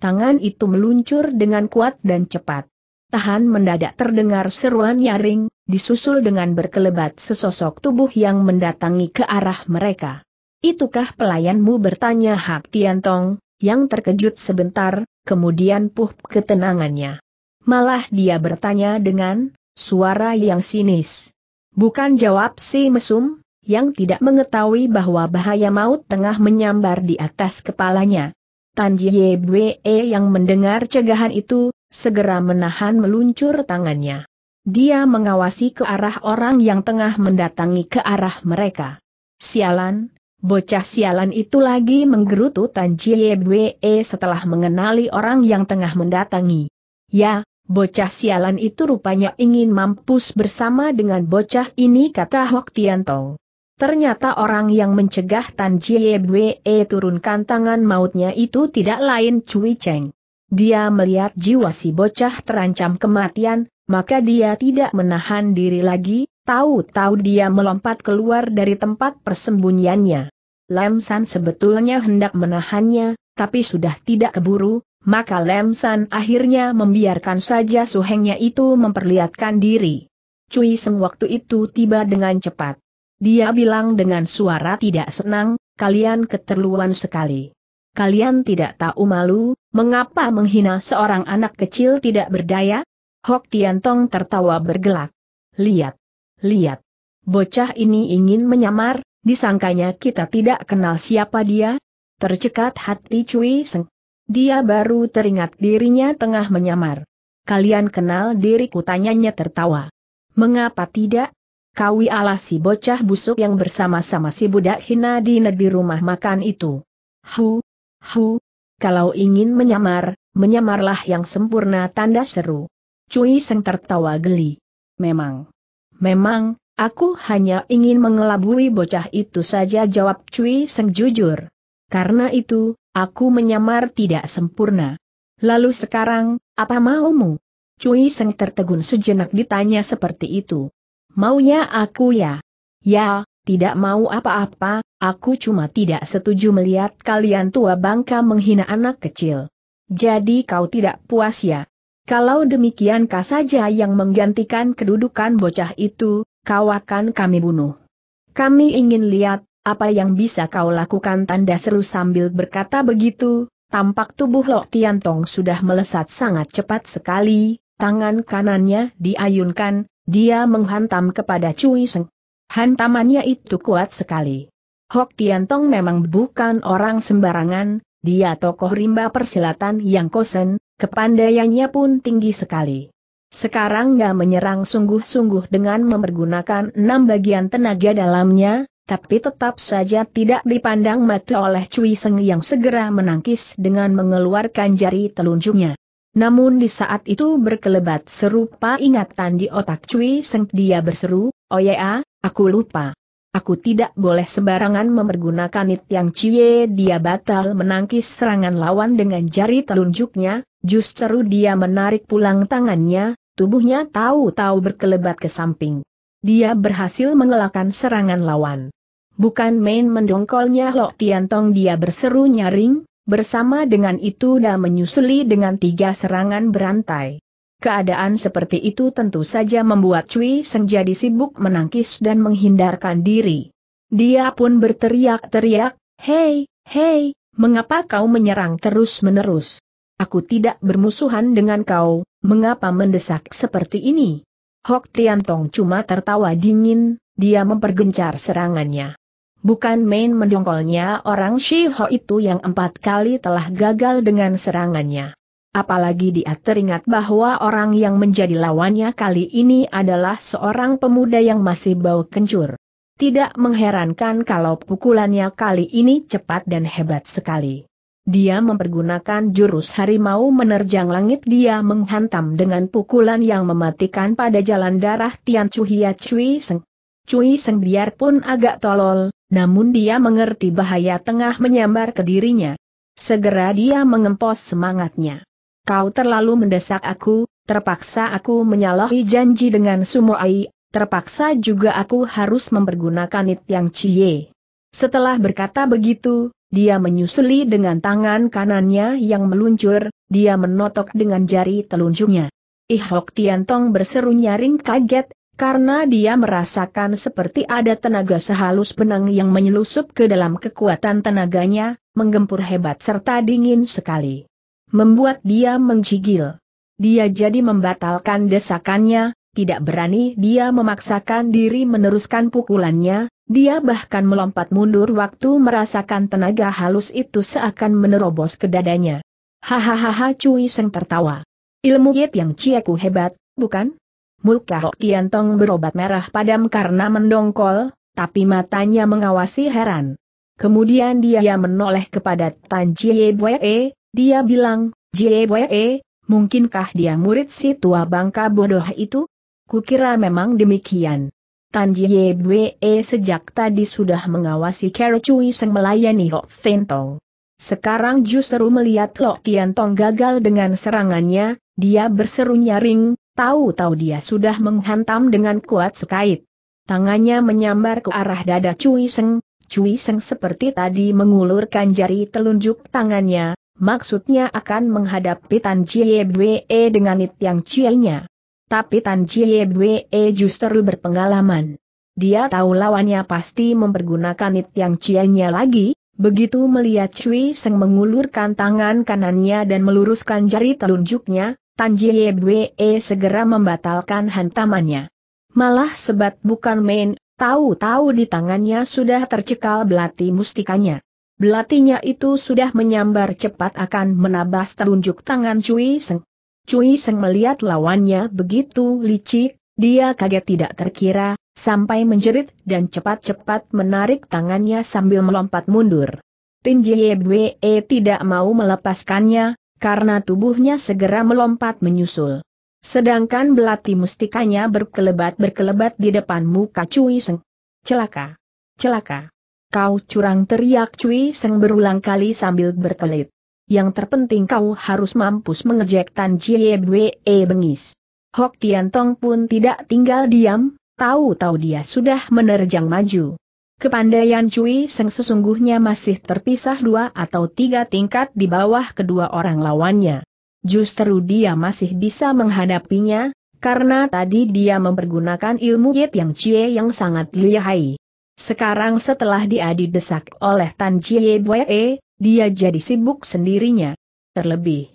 Tangan itu meluncur dengan kuat dan cepat. Tahan mendadak terdengar seruan nyaring, disusul dengan berkelebat sesosok tubuh yang mendatangi ke arah mereka. Itukah pelayanmu bertanya Hak Tiantong, yang terkejut sebentar, kemudian puh ketenangannya. Malah dia bertanya dengan, Suara yang sinis. Bukan jawab si mesum, yang tidak mengetahui bahwa bahaya maut tengah menyambar di atas kepalanya. Tan Jiebwe yang mendengar cegahan itu, segera menahan meluncur tangannya. Dia mengawasi ke arah orang yang tengah mendatangi ke arah mereka. Sialan, bocah sialan itu lagi menggerutu Tan Jiebwe setelah mengenali orang yang tengah mendatangi. Ya, Bocah sialan itu rupanya ingin mampus bersama dengan bocah ini kata Hok Tong. Ternyata orang yang mencegah Tan Jie Bwe turunkan tangan mautnya itu tidak lain Cui Cheng. Dia melihat jiwa si bocah terancam kematian, maka dia tidak menahan diri lagi, tahu-tahu dia melompat keluar dari tempat persembunyiannya. Lam San sebetulnya hendak menahannya, tapi sudah tidak keburu, maka Lem San akhirnya membiarkan saja suhengnya itu memperlihatkan diri. Cui Seng waktu itu tiba dengan cepat. Dia bilang dengan suara tidak senang, kalian keterluan sekali. Kalian tidak tahu malu, mengapa menghina seorang anak kecil tidak berdaya? Hok Tong tertawa bergelak. Lihat, lihat. Bocah ini ingin menyamar, disangkanya kita tidak kenal siapa dia. Tercekat hati Cui Seng. Dia baru teringat dirinya tengah menyamar. Kalian kenal diriku tanyanya tertawa. Mengapa tidak? Kawi ala si bocah busuk yang bersama-sama si budak hina di negeri rumah makan itu. Hu, hu, kalau ingin menyamar, menyamarlah yang sempurna tanda seru. Cui Seng tertawa geli. Memang. Memang, aku hanya ingin mengelabui bocah itu saja jawab Cui Seng jujur. Karena itu, Aku menyamar tidak sempurna. Lalu sekarang, apa maumu? Cui Seng tertegun sejenak ditanya seperti itu. Maunya aku ya? Ya, tidak mau apa-apa, aku cuma tidak setuju melihat kalian tua bangka menghina anak kecil. Jadi kau tidak puas ya? Kalau demikian kau saja yang menggantikan kedudukan bocah itu, kau akan kami bunuh. Kami ingin lihat, apa yang bisa kau lakukan tanda seru sambil berkata begitu, tampak tubuh Lok Tiantong sudah melesat sangat cepat sekali, tangan kanannya diayunkan, dia menghantam kepada Cui Seng. Hantamannya itu kuat sekali. Hok Tiantong memang bukan orang sembarangan, dia tokoh rimba persilatan yang kosen, kepandaiannya pun tinggi sekali. Sekarang dia menyerang sungguh-sungguh dengan mempergunakan enam bagian tenaga dalamnya, tapi tetap saja tidak dipandang mata oleh Cui Seng yang segera menangkis dengan mengeluarkan jari telunjuknya. Namun di saat itu berkelebat serupa ingatan di otak Cui Seng dia berseru, Oh ya, aku lupa. Aku tidak boleh sembarangan memergunakan it yang cie dia batal menangkis serangan lawan dengan jari telunjuknya, justru dia menarik pulang tangannya, tubuhnya tahu-tahu berkelebat ke samping. Dia berhasil mengelakkan serangan lawan. Bukan main mendongkolnya Tian Tiantong dia berseru nyaring, bersama dengan itu dia menyusuli dengan tiga serangan berantai. Keadaan seperti itu tentu saja membuat Cui Seng jadi sibuk menangkis dan menghindarkan diri. Dia pun berteriak-teriak, Hei, hei, mengapa kau menyerang terus-menerus? Aku tidak bermusuhan dengan kau, mengapa mendesak seperti ini? Hok Tiantong cuma tertawa dingin, dia mempergencar serangannya. Bukan main mendongkolnya orang Shiho itu yang empat kali telah gagal dengan serangannya. Apalagi dia teringat bahwa orang yang menjadi lawannya kali ini adalah seorang pemuda yang masih bau kencur. Tidak mengherankan kalau pukulannya kali ini cepat dan hebat sekali. Dia mempergunakan jurus harimau menerjang langit dia menghantam dengan pukulan yang mematikan pada jalan darah Tian Chuhia Chui Cui Seng. Cui Seng biarpun agak tolol, namun dia mengerti bahaya tengah menyambar ke dirinya. Segera dia mengempos semangatnya. Kau terlalu mendesak aku, terpaksa aku menyalahi janji dengan Sumoai, terpaksa juga aku harus mempergunakan It Yang Cie. Setelah berkata begitu, dia menyusuli dengan tangan kanannya yang meluncur, dia menotok dengan jari telunjuknya. Ihok Tiantong berseru nyaring kaget, karena dia merasakan seperti ada tenaga sehalus benang yang menyelusup ke dalam kekuatan tenaganya, menggempur hebat serta dingin sekali. Membuat dia menggigil. Dia jadi membatalkan desakannya, tidak berani dia memaksakan diri meneruskan pukulannya, dia bahkan melompat mundur waktu merasakan tenaga halus itu seakan menerobos ke dadanya. Hahaha Cui Seng tertawa. Ilmu Yit yang Cieku hebat, bukan? Muka Tong berobat merah padam karena mendongkol, tapi matanya mengawasi heran. Kemudian dia menoleh kepada Tan Jiebwe, dia bilang, Jie Jiebwe, mungkinkah dia murid si tua bangka bodoh itu? Kukira memang demikian. Tan Jiebwe sejak tadi sudah mengawasi Kero Cui Seng melayani Hok Sekarang justru melihat Lok Tong gagal dengan serangannya, dia berseru nyaring, Tahu-tahu dia sudah menghantam dengan kuat sekait. Tangannya menyambar ke arah dada Cui Seng, Cui Seng seperti tadi mengulurkan jari telunjuk tangannya, maksudnya akan menghadapi Tan Bwe e dengan it yang cianya. Tapi Tan Bwe e justru berpengalaman. Dia tahu lawannya pasti mempergunakan it yang cianya lagi, Begitu melihat Cui Seng mengulurkan tangan kanannya dan meluruskan jari telunjuknya, Tan Jiebwe segera membatalkan hantamannya. Malah sebat bukan main, tahu-tahu di tangannya sudah tercekal belati mustikanya. Belatinya itu sudah menyambar cepat akan menabas telunjuk tangan Cui Seng. Cui Seng melihat lawannya begitu licik, dia kaget tidak terkira, sampai menjerit dan cepat-cepat menarik tangannya sambil melompat mundur. Tin Jiebwe tidak mau melepaskannya, karena tubuhnya segera melompat menyusul. Sedangkan belati mustikanya berkelebat-berkelebat di depan muka Cui Seng. Celaka! Celaka! Kau curang teriak Cui Seng berulang kali sambil berkelit. Yang terpenting kau harus mampus mengejek Tan Jie Bwe e bengis. Hok Tian Tong pun tidak tinggal diam, tahu-tahu dia sudah menerjang maju. Kepandaian Cui Seng sesungguhnya masih terpisah dua atau tiga tingkat di bawah kedua orang lawannya. Justru dia masih bisa menghadapinya, karena tadi dia mempergunakan ilmu Yit Yang Cie yang sangat lihai. Sekarang setelah dia didesak oleh Tan Cie Bwe, dia jadi sibuk sendirinya. Terlebih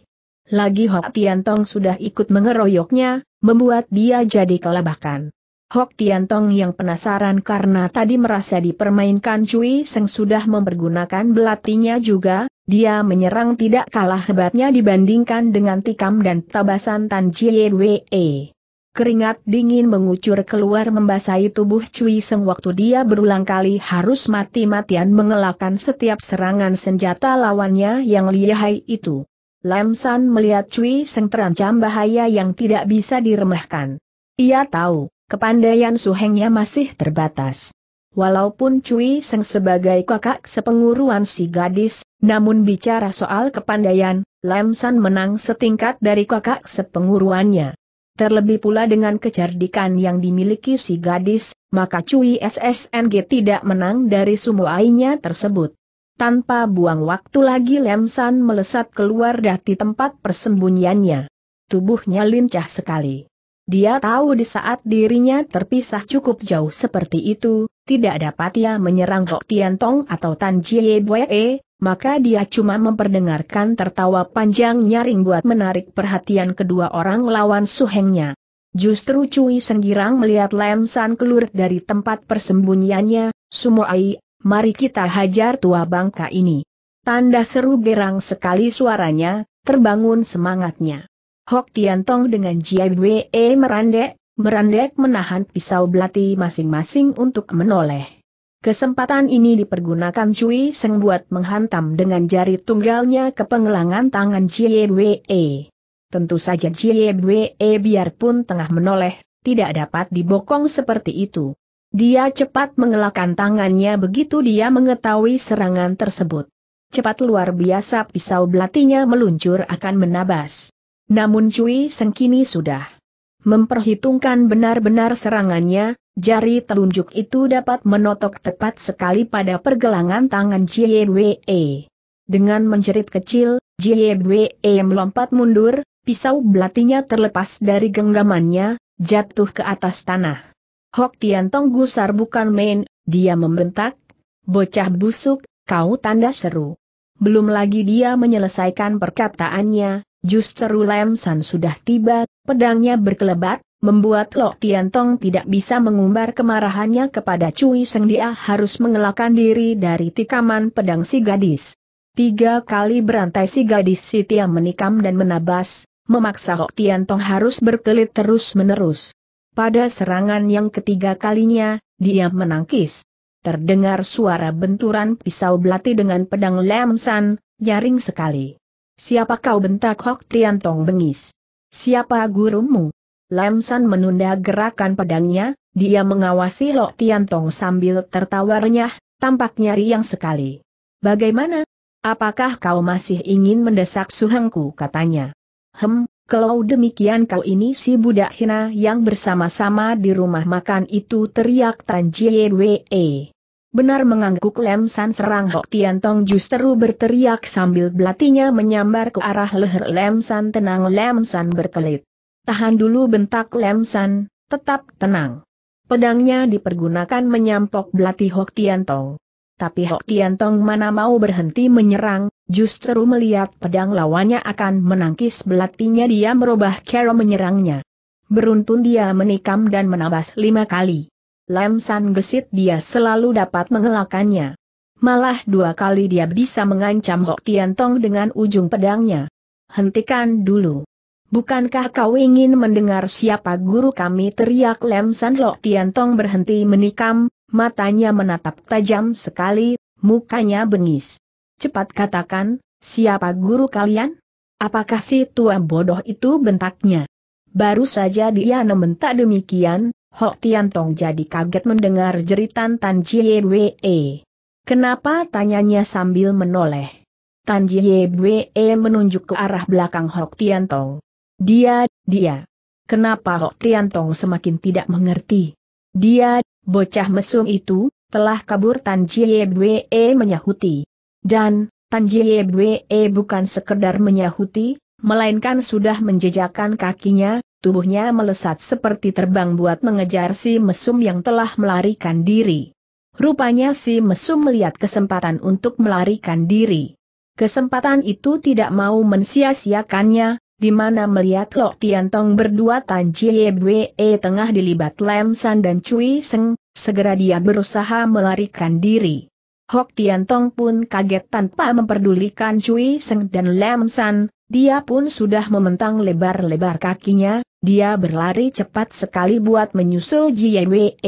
lagi Hok Tian Tong sudah ikut mengeroyoknya, membuat dia jadi kelabakan. Hok Tian Tong yang penasaran karena tadi merasa dipermainkan Cui Seng sudah mempergunakan belatinya juga, dia menyerang tidak kalah hebatnya dibandingkan dengan tikam dan tabasan Tan Jie Wei. Keringat dingin mengucur keluar membasahi tubuh Cui Seng waktu dia berulang kali harus mati-matian mengelakkan setiap serangan senjata lawannya yang lihai itu. Lam San melihat Cui Seng terancam bahaya yang tidak bisa diremehkan. Ia tahu, Kepandaian Suhengnya masih terbatas. Walaupun Cui Seng sebagai kakak sepenguruan si gadis, namun bicara soal kepandaian, Lam San menang setingkat dari kakak sepenguruannya. Terlebih pula dengan kecerdikan yang dimiliki si gadis, maka Cui SSNG tidak menang dari sumuainya tersebut. Tanpa buang waktu lagi Lam San melesat keluar dari tempat persembunyiannya. Tubuhnya lincah sekali. Dia tahu di saat dirinya terpisah cukup jauh seperti itu, tidak dapat ia menyerang Hok Tian Tong atau Tan Jie Bue, maka dia cuma memperdengarkan tertawa panjang nyaring buat menarik perhatian kedua orang lawan suhengnya. Justru Cui Senggirang melihat lemsan San keluar dari tempat persembunyiannya, Sumoai, mari kita hajar tua bangka ini. Tanda seru gerang sekali suaranya, terbangun semangatnya. Hok Tian Tong dengan Jia Wei merandek, merandek menahan pisau belati masing-masing untuk menoleh. Kesempatan ini dipergunakan Cui Seng buat menghantam dengan jari tunggalnya ke pengelangan tangan Jie Wei. Tentu saja Jie Wei biarpun tengah menoleh, tidak dapat dibokong seperti itu. Dia cepat mengelakkan tangannya begitu dia mengetahui serangan tersebut. Cepat luar biasa pisau belatinya meluncur akan menabas. Namun Cui Seng kini sudah memperhitungkan benar-benar serangannya, jari telunjuk itu dapat menotok tepat sekali pada pergelangan tangan Jie Wei. Dengan menjerit kecil, Jie Wei melompat mundur, pisau belatinya terlepas dari genggamannya, jatuh ke atas tanah. Hok Tian Tong gusar bukan main, dia membentak, bocah busuk, kau tanda seru. Belum lagi dia menyelesaikan perkataannya, Justru Lam San sudah tiba, pedangnya berkelebat, membuat Lo Tong tidak bisa mengumbar kemarahannya kepada Cui Seng dia harus mengelakkan diri dari tikaman pedang si gadis. Tiga kali berantai si gadis si Tia menikam dan menabas, memaksa Lo Tong harus berkelit terus-menerus. Pada serangan yang ketiga kalinya, dia menangkis. Terdengar suara benturan pisau belati dengan pedang Lam San, nyaring sekali. Siapa kau bentak Hok Tian Tong bengis? Siapa gurumu? Lam San menunda gerakan pedangnya, dia mengawasi Lok Tong sambil tertawa renyah, tampaknya riang sekali. Bagaimana? Apakah kau masih ingin mendesak suhengku katanya. Hem, kalau demikian kau ini si budak hina yang bersama-sama di rumah makan itu teriak Tan Jie Benar mengangguk Lem San serang Hok Tian Tong justru berteriak sambil belatinya menyambar ke arah leher Lem San tenang Lem San berkelit. Tahan dulu bentak Lem San, tetap tenang. Pedangnya dipergunakan menyampok belati Hok Tian Tong. Tapi Hok Tian Tong mana mau berhenti menyerang, justru melihat pedang lawannya akan menangkis belatinya dia merubah cara menyerangnya. Beruntun dia menikam dan menabas lima kali. Lem San gesit dia selalu dapat mengelakannya. Malah dua kali dia bisa mengancam Hok Tian Tong dengan ujung pedangnya. Hentikan dulu. Bukankah kau ingin mendengar siapa guru kami teriak Lem San Lok Tian Tong berhenti menikam, matanya menatap tajam sekali, mukanya bengis. Cepat katakan, siapa guru kalian? Apakah si tua bodoh itu bentaknya? Baru saja dia membentak demikian, Hok Tian Tong jadi kaget mendengar jeritan Tan Jie Wei. Kenapa tanyanya sambil menoleh? Tan Jie Wei menunjuk ke arah belakang Hok Tian Tong. Dia, dia. Kenapa Hok Tian Tong semakin tidak mengerti? Dia, bocah mesum itu, telah kabur Tan Jie Wei menyahuti. Dan, Tan Jie Wei bukan sekedar menyahuti, melainkan sudah menjejakkan kakinya, tubuhnya melesat seperti terbang buat mengejar si mesum yang telah melarikan diri. Rupanya si mesum melihat kesempatan untuk melarikan diri. Kesempatan itu tidak mau mensia-siakannya, di mana melihat Lok Tiantong berdua Tan Jiebwe e tengah dilibat Lem San dan Cui Seng, segera dia berusaha melarikan diri. Hok Tiantong pun kaget tanpa memperdulikan Cui Seng dan Lem San, dia pun sudah mementang lebar-lebar kakinya, dia berlari cepat sekali buat menyusul Jiewe.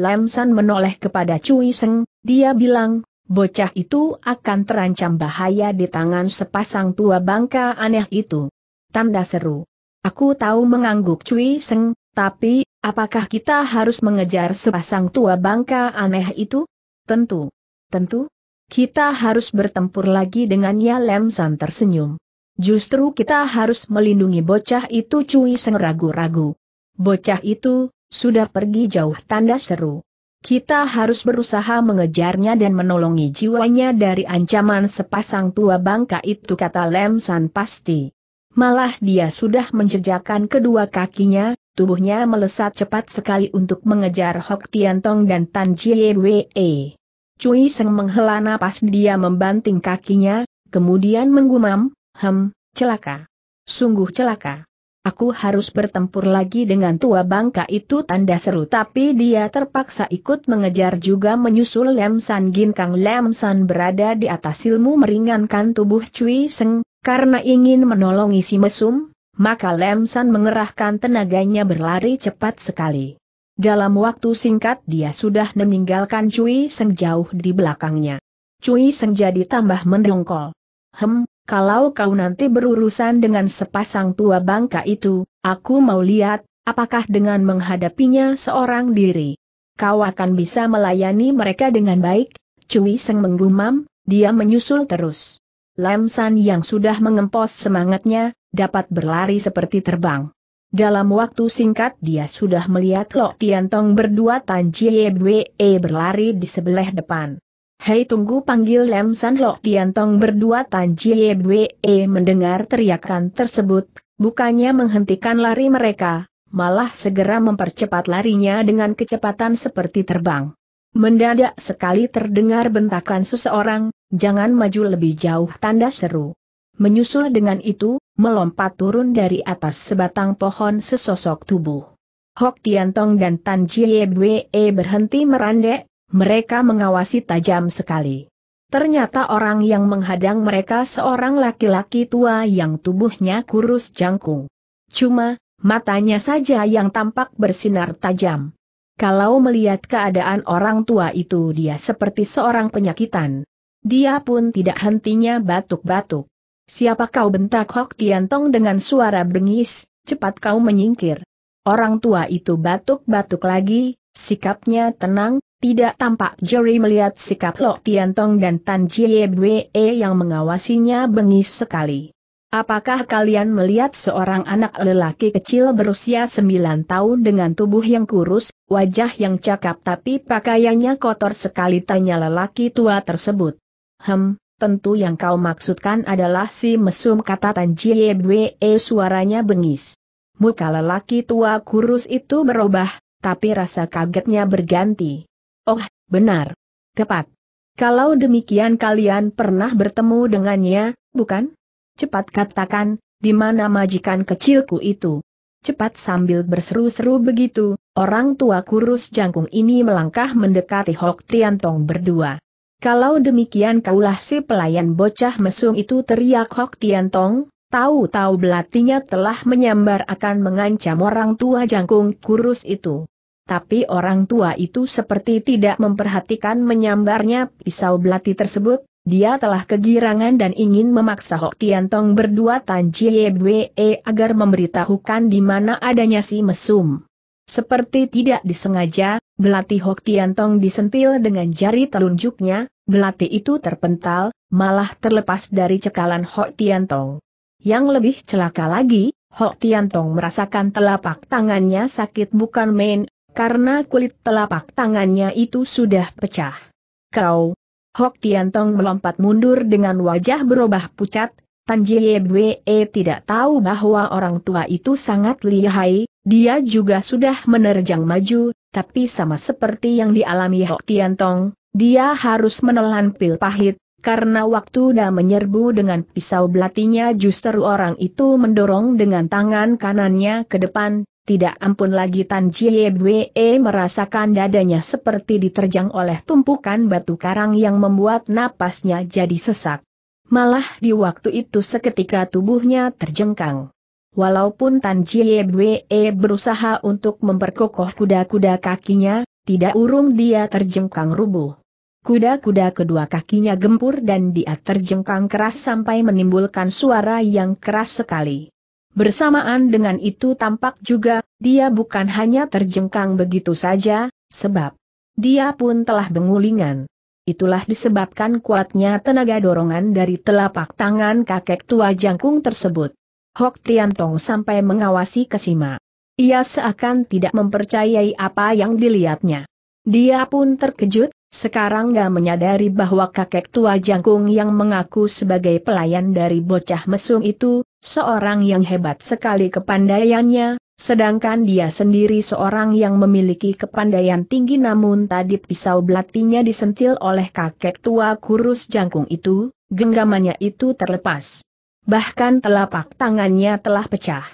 Lam San menoleh kepada Cui Seng, dia bilang, bocah itu akan terancam bahaya di tangan sepasang tua bangka aneh itu. Tanda seru. Aku tahu mengangguk Cui Seng, tapi, apakah kita harus mengejar sepasang tua bangka aneh itu? Tentu. Tentu. Kita harus bertempur lagi dengannya Lam San tersenyum. Justru kita harus melindungi bocah itu Cui Seng ragu-ragu. Bocah itu, sudah pergi jauh tanda seru. Kita harus berusaha mengejarnya dan menolongi jiwanya dari ancaman sepasang tua bangka itu kata Lem San pasti. Malah dia sudah menjejakkan kedua kakinya, tubuhnya melesat cepat sekali untuk mengejar Hok Tong dan Tan Jie Wei. Cui Seng menghela napas dia membanting kakinya, kemudian menggumam, Hem, celaka. Sungguh celaka. Aku harus bertempur lagi dengan tua bangka itu tanda seru tapi dia terpaksa ikut mengejar juga menyusul Lem San Gin Kang Lem San berada di atas ilmu meringankan tubuh Cui Seng, karena ingin menolong isi mesum, maka Lem San mengerahkan tenaganya berlari cepat sekali. Dalam waktu singkat dia sudah meninggalkan Cui Seng jauh di belakangnya. Cui Seng jadi tambah mendongkol. Hem, kalau kau nanti berurusan dengan sepasang tua bangka itu, aku mau lihat, apakah dengan menghadapinya seorang diri. Kau akan bisa melayani mereka dengan baik, Cui Seng menggumam, dia menyusul terus. Lam San yang sudah mengempos semangatnya, dapat berlari seperti terbang. Dalam waktu singkat dia sudah melihat Lo Tong berdua Tan Jie Bwe berlari di sebelah depan. Hei tunggu panggil Lem San Lok Tian Tong berdua Tan Jie Bwe e mendengar teriakan tersebut, bukannya menghentikan lari mereka, malah segera mempercepat larinya dengan kecepatan seperti terbang. Mendadak sekali terdengar bentakan seseorang, jangan maju lebih jauh tanda seru. Menyusul dengan itu, melompat turun dari atas sebatang pohon sesosok tubuh. Hok Tian Tong dan Tan Jie Bwe e berhenti merandek, mereka mengawasi tajam sekali. Ternyata orang yang menghadang mereka seorang laki-laki tua yang tubuhnya kurus jangkung. Cuma, matanya saja yang tampak bersinar tajam. Kalau melihat keadaan orang tua itu dia seperti seorang penyakitan. Dia pun tidak hentinya batuk-batuk. Siapa kau bentak Hok Tiantong dengan suara bengis, cepat kau menyingkir. Orang tua itu batuk-batuk lagi, sikapnya tenang, tidak tampak Jerry melihat sikap Lo Tiantong dan Tan Jiebwe yang mengawasinya bengis sekali. Apakah kalian melihat seorang anak lelaki kecil berusia 9 tahun dengan tubuh yang kurus, wajah yang cakap tapi pakaiannya kotor sekali tanya lelaki tua tersebut. Hem, tentu yang kau maksudkan adalah si mesum kata Tan Jiebwe suaranya bengis. Muka lelaki tua kurus itu berubah, tapi rasa kagetnya berganti. Oh, benar. Tepat. Kalau demikian kalian pernah bertemu dengannya, bukan? Cepat katakan, di mana majikan kecilku itu? Cepat sambil berseru-seru begitu, orang tua kurus jangkung ini melangkah mendekati Hok Tong berdua. Kalau demikian kaulah si pelayan bocah mesum itu teriak Hok Tong, tahu-tahu belatinya telah menyambar akan mengancam orang tua jangkung kurus itu tapi orang tua itu seperti tidak memperhatikan menyambarnya pisau belati tersebut, dia telah kegirangan dan ingin memaksa Hok Tian Tong berdua Tan Bwe agar memberitahukan di mana adanya si mesum. Seperti tidak disengaja, belati Hok Tian Tong disentil dengan jari telunjuknya, belati itu terpental, malah terlepas dari cekalan Hok Tian Tong. Yang lebih celaka lagi, Hok Tian Tong merasakan telapak tangannya sakit bukan main, karena kulit telapak tangannya itu sudah pecah. Kau, Hok Tiantong melompat mundur dengan wajah berubah pucat, Tan Jiebwe tidak tahu bahwa orang tua itu sangat lihai, dia juga sudah menerjang maju, tapi sama seperti yang dialami Hok Tiantong, dia harus menelan pil pahit, karena waktu dah menyerbu dengan pisau belatinya justru orang itu mendorong dengan tangan kanannya ke depan, tidak ampun lagi Tan Jiebwe merasakan dadanya seperti diterjang oleh tumpukan batu karang yang membuat napasnya jadi sesak. Malah di waktu itu seketika tubuhnya terjengkang. Walaupun Tan Jiebwe berusaha untuk memperkokoh kuda-kuda kakinya, tidak urung dia terjengkang rubuh. Kuda-kuda kedua kakinya gempur dan dia terjengkang keras sampai menimbulkan suara yang keras sekali. Bersamaan dengan itu tampak juga, dia bukan hanya terjengkang begitu saja, sebab dia pun telah bengulingan. Itulah disebabkan kuatnya tenaga dorongan dari telapak tangan kakek tua jangkung tersebut. Hok Tian Tong sampai mengawasi Kesima. Ia seakan tidak mempercayai apa yang dilihatnya. Dia pun terkejut, sekarang gak menyadari bahwa kakek tua jangkung yang mengaku sebagai pelayan dari bocah mesum itu, seorang yang hebat sekali kepandaiannya, sedangkan dia sendiri seorang yang memiliki kepandaian tinggi namun tadi pisau belatinya disentil oleh kakek tua kurus jangkung itu, genggamannya itu terlepas. Bahkan telapak tangannya telah pecah.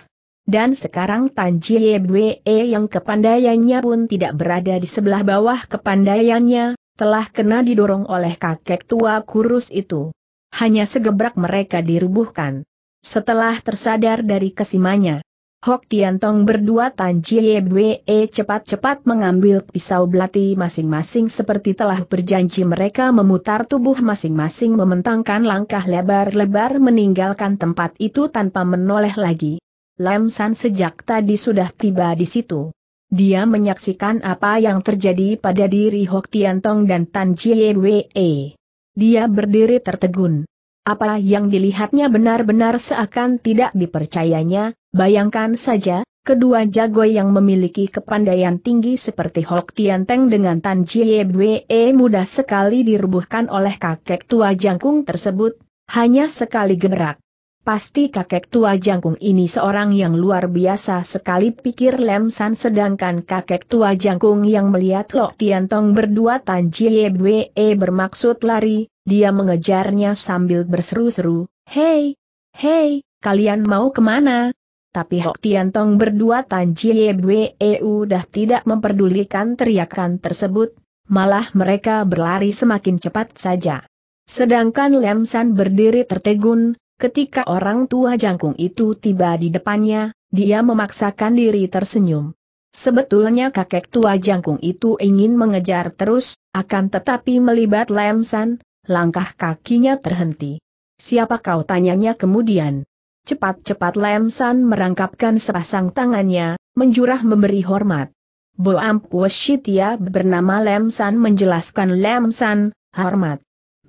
Dan sekarang Tan Jiebwe yang kepandaiannya pun tidak berada di sebelah bawah kepandaiannya, telah kena didorong oleh kakek tua kurus itu. Hanya segebrak mereka dirubuhkan setelah tersadar dari kesimanya. Hok Tong berdua Tan Chie Bwe cepat-cepat mengambil pisau belati masing-masing seperti telah berjanji mereka memutar tubuh masing-masing membentangkan langkah lebar-lebar meninggalkan tempat itu tanpa menoleh lagi. Lam San sejak tadi sudah tiba di situ. Dia menyaksikan apa yang terjadi pada diri Hok Tong dan Tan Chie Bwe. Dia berdiri tertegun. Apa yang dilihatnya benar-benar seakan tidak dipercayanya, bayangkan saja, kedua jago yang memiliki kepandaian tinggi seperti Hok Tian Teng dengan Tan Jie Bwe mudah sekali dirubuhkan oleh kakek tua jangkung tersebut, hanya sekali gerak. Pasti kakek tua jangkung ini seorang yang luar biasa sekali pikir Lem San sedangkan kakek tua jangkung yang melihat Tian Tong berdua Tan Jie Bwe bermaksud lari, dia mengejarnya sambil berseru-seru, Hei! Hei, kalian mau kemana? Tapi Hok Tong berdua Tan Jie Bwe udah tidak memperdulikan teriakan tersebut, malah mereka berlari semakin cepat saja. Sedangkan Lem San berdiri tertegun, Ketika orang tua jangkung itu tiba di depannya, dia memaksakan diri tersenyum. Sebetulnya kakek tua jangkung itu ingin mengejar terus, akan tetapi melibat lemsan, langkah kakinya terhenti. Siapa kau tanyanya kemudian? Cepat-cepat lemsan merangkapkan sepasang tangannya, menjurah memberi hormat. Boam Puoshitia ya, bernama lemsan menjelaskan lemsan, hormat.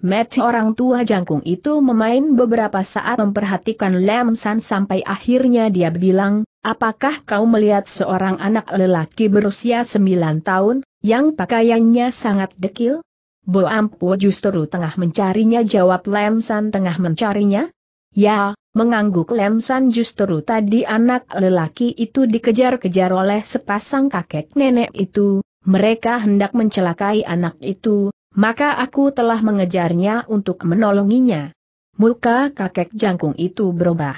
Mati orang tua jangkung itu memain beberapa saat memperhatikan Lam San sampai akhirnya dia bilang, apakah kau melihat seorang anak lelaki berusia 9 tahun, yang pakaiannya sangat dekil? Bo Ampu justru tengah mencarinya jawab Lam San tengah mencarinya? Ya, mengangguk Lam San justru tadi anak lelaki itu dikejar-kejar oleh sepasang kakek nenek itu, mereka hendak mencelakai anak itu, maka aku telah mengejarnya untuk menolonginya. Muka kakek jangkung itu berubah.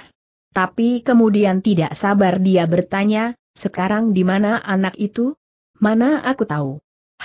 Tapi kemudian tidak sabar dia bertanya, sekarang di mana anak itu? Mana aku tahu?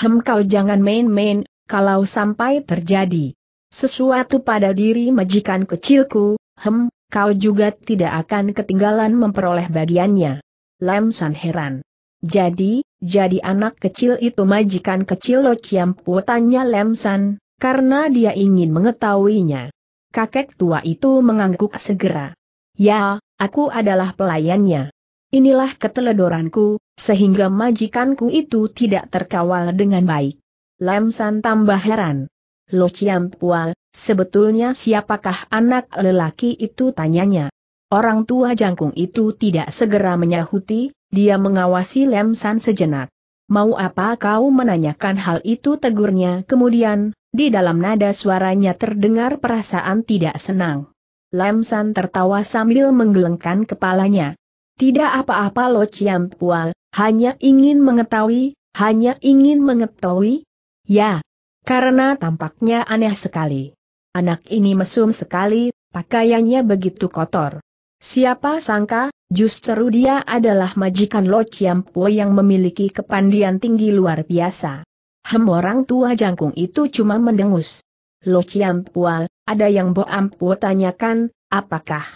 Hem kau jangan main-main, kalau sampai terjadi sesuatu pada diri majikan kecilku, hem, kau juga tidak akan ketinggalan memperoleh bagiannya. Lam San heran. Jadi, jadi anak kecil itu majikan kecil Lo Chiampu tanya San, karena dia ingin mengetahuinya. Kakek tua itu mengangguk segera. Ya, aku adalah pelayannya. Inilah keteledoranku, sehingga majikanku itu tidak terkawal dengan baik. Lem San tambah heran. Lo Chiampual, sebetulnya siapakah anak lelaki itu tanyanya. Orang tua jangkung itu tidak segera menyahuti, dia mengawasi Lem San sejenak. Mau apa kau menanyakan hal itu tegurnya kemudian, di dalam nada suaranya terdengar perasaan tidak senang. Lem San tertawa sambil menggelengkan kepalanya. Tidak apa-apa Lo Ciam Pual, hanya ingin mengetahui, hanya ingin mengetahui? Ya, karena tampaknya aneh sekali. Anak ini mesum sekali, pakaiannya begitu kotor. Siapa sangka, Justru dia adalah majikan Lo Chiam Po yang memiliki kepandian tinggi luar biasa. Hem orang tua jangkung itu cuma mendengus. Lo Chiam Po, ada yang Bo Po tanyakan, apakah?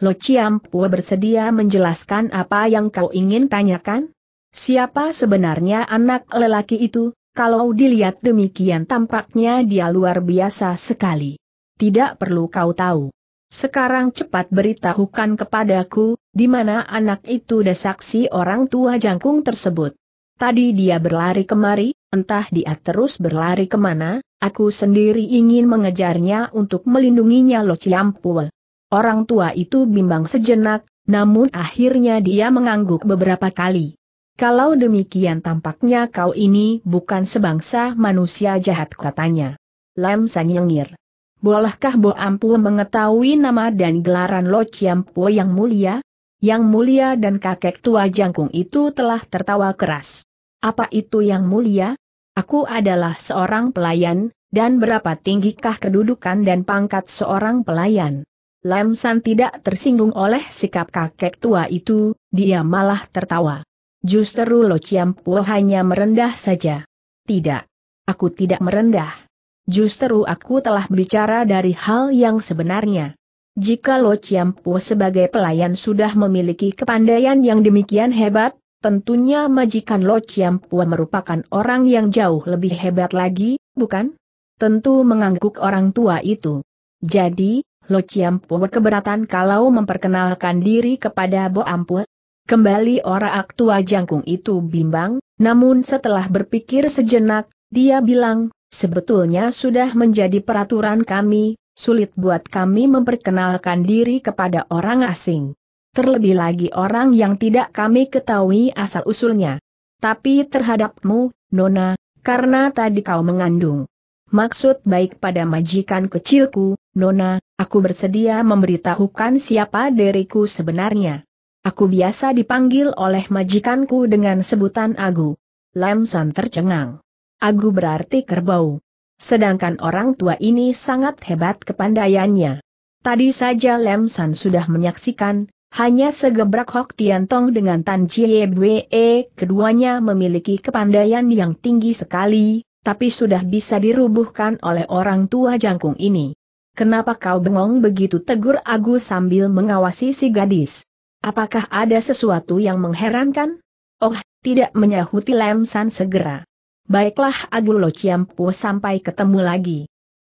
Lo Chiam Po bersedia menjelaskan apa yang kau ingin tanyakan? Siapa sebenarnya anak lelaki itu, kalau dilihat demikian tampaknya dia luar biasa sekali. Tidak perlu kau tahu. Sekarang cepat beritahukan kepadaku, di mana anak itu desaksi orang tua jangkung tersebut. Tadi dia berlari kemari, entah dia terus berlari kemana, aku sendiri ingin mengejarnya untuk melindunginya Lo Ciampul. Orang tua itu bimbang sejenak, namun akhirnya dia mengangguk beberapa kali. Kalau demikian tampaknya kau ini bukan sebangsa manusia jahat katanya. Lam Sanyengir. Bolehkah Bo Ampu mengetahui nama dan gelaran Lo Ciampu yang mulia? Yang mulia dan kakek tua jangkung itu telah tertawa keras. Apa itu yang mulia? Aku adalah seorang pelayan, dan berapa tinggikah kedudukan dan pangkat seorang pelayan? Lam San tidak tersinggung oleh sikap kakek tua itu, dia malah tertawa. Justru Lo Chiam Puo hanya merendah saja. Tidak. Aku tidak merendah. Justru aku telah bicara dari hal yang sebenarnya. Jika Lo Chiampu sebagai pelayan sudah memiliki kepandaian yang demikian hebat, tentunya majikan Lo Chiampu merupakan orang yang jauh lebih hebat lagi, bukan? Tentu mengangguk orang tua itu. Jadi, Lo Chiampu keberatan kalau memperkenalkan diri kepada Bo Ampu? Kembali orang tua jangkung itu bimbang, namun setelah berpikir sejenak, dia bilang, sebetulnya sudah menjadi peraturan kami, sulit buat kami memperkenalkan diri kepada orang asing. Terlebih lagi orang yang tidak kami ketahui asal-usulnya. Tapi terhadapmu, Nona, karena tadi kau mengandung. Maksud baik pada majikan kecilku, Nona, aku bersedia memberitahukan siapa diriku sebenarnya. Aku biasa dipanggil oleh majikanku dengan sebutan Agu. Lemsan tercengang. Agu berarti kerbau. Sedangkan orang tua ini sangat hebat kepandaiannya. Tadi saja Lem San sudah menyaksikan, hanya segebrak Hok Tian Tong dengan Tan Jie Bwe, keduanya memiliki kepandaian yang tinggi sekali, tapi sudah bisa dirubuhkan oleh orang tua jangkung ini. Kenapa kau bengong begitu tegur Agus sambil mengawasi si gadis? Apakah ada sesuatu yang mengherankan? Oh, tidak menyahuti Lem San segera. Baiklah lo Ciampu sampai ketemu lagi.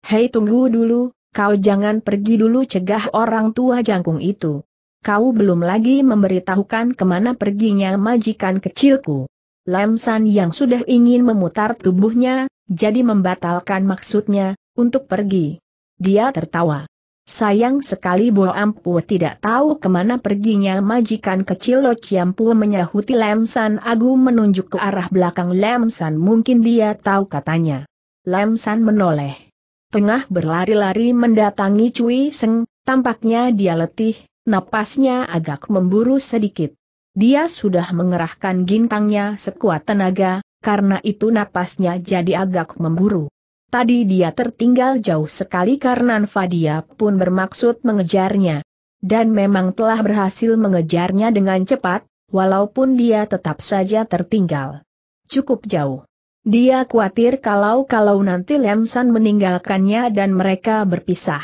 Hei tunggu dulu, kau jangan pergi dulu cegah orang tua jangkung itu. Kau belum lagi memberitahukan kemana perginya majikan kecilku. Lam San yang sudah ingin memutar tubuhnya, jadi membatalkan maksudnya, untuk pergi. Dia tertawa. Sayang sekali Bo Ampu tidak tahu kemana perginya majikan kecil Lo Ciampu menyahuti Lemsan Agu menunjuk ke arah belakang Lemsan mungkin dia tahu katanya. Lemsan menoleh. Tengah berlari-lari mendatangi Cui Seng, tampaknya dia letih, napasnya agak memburu sedikit. Dia sudah mengerahkan gintangnya sekuat tenaga, karena itu napasnya jadi agak memburu. Tadi dia tertinggal jauh sekali karena Fadia pun bermaksud mengejarnya. Dan memang telah berhasil mengejarnya dengan cepat, walaupun dia tetap saja tertinggal. Cukup jauh. Dia khawatir kalau-kalau nanti Lamsan meninggalkannya dan mereka berpisah.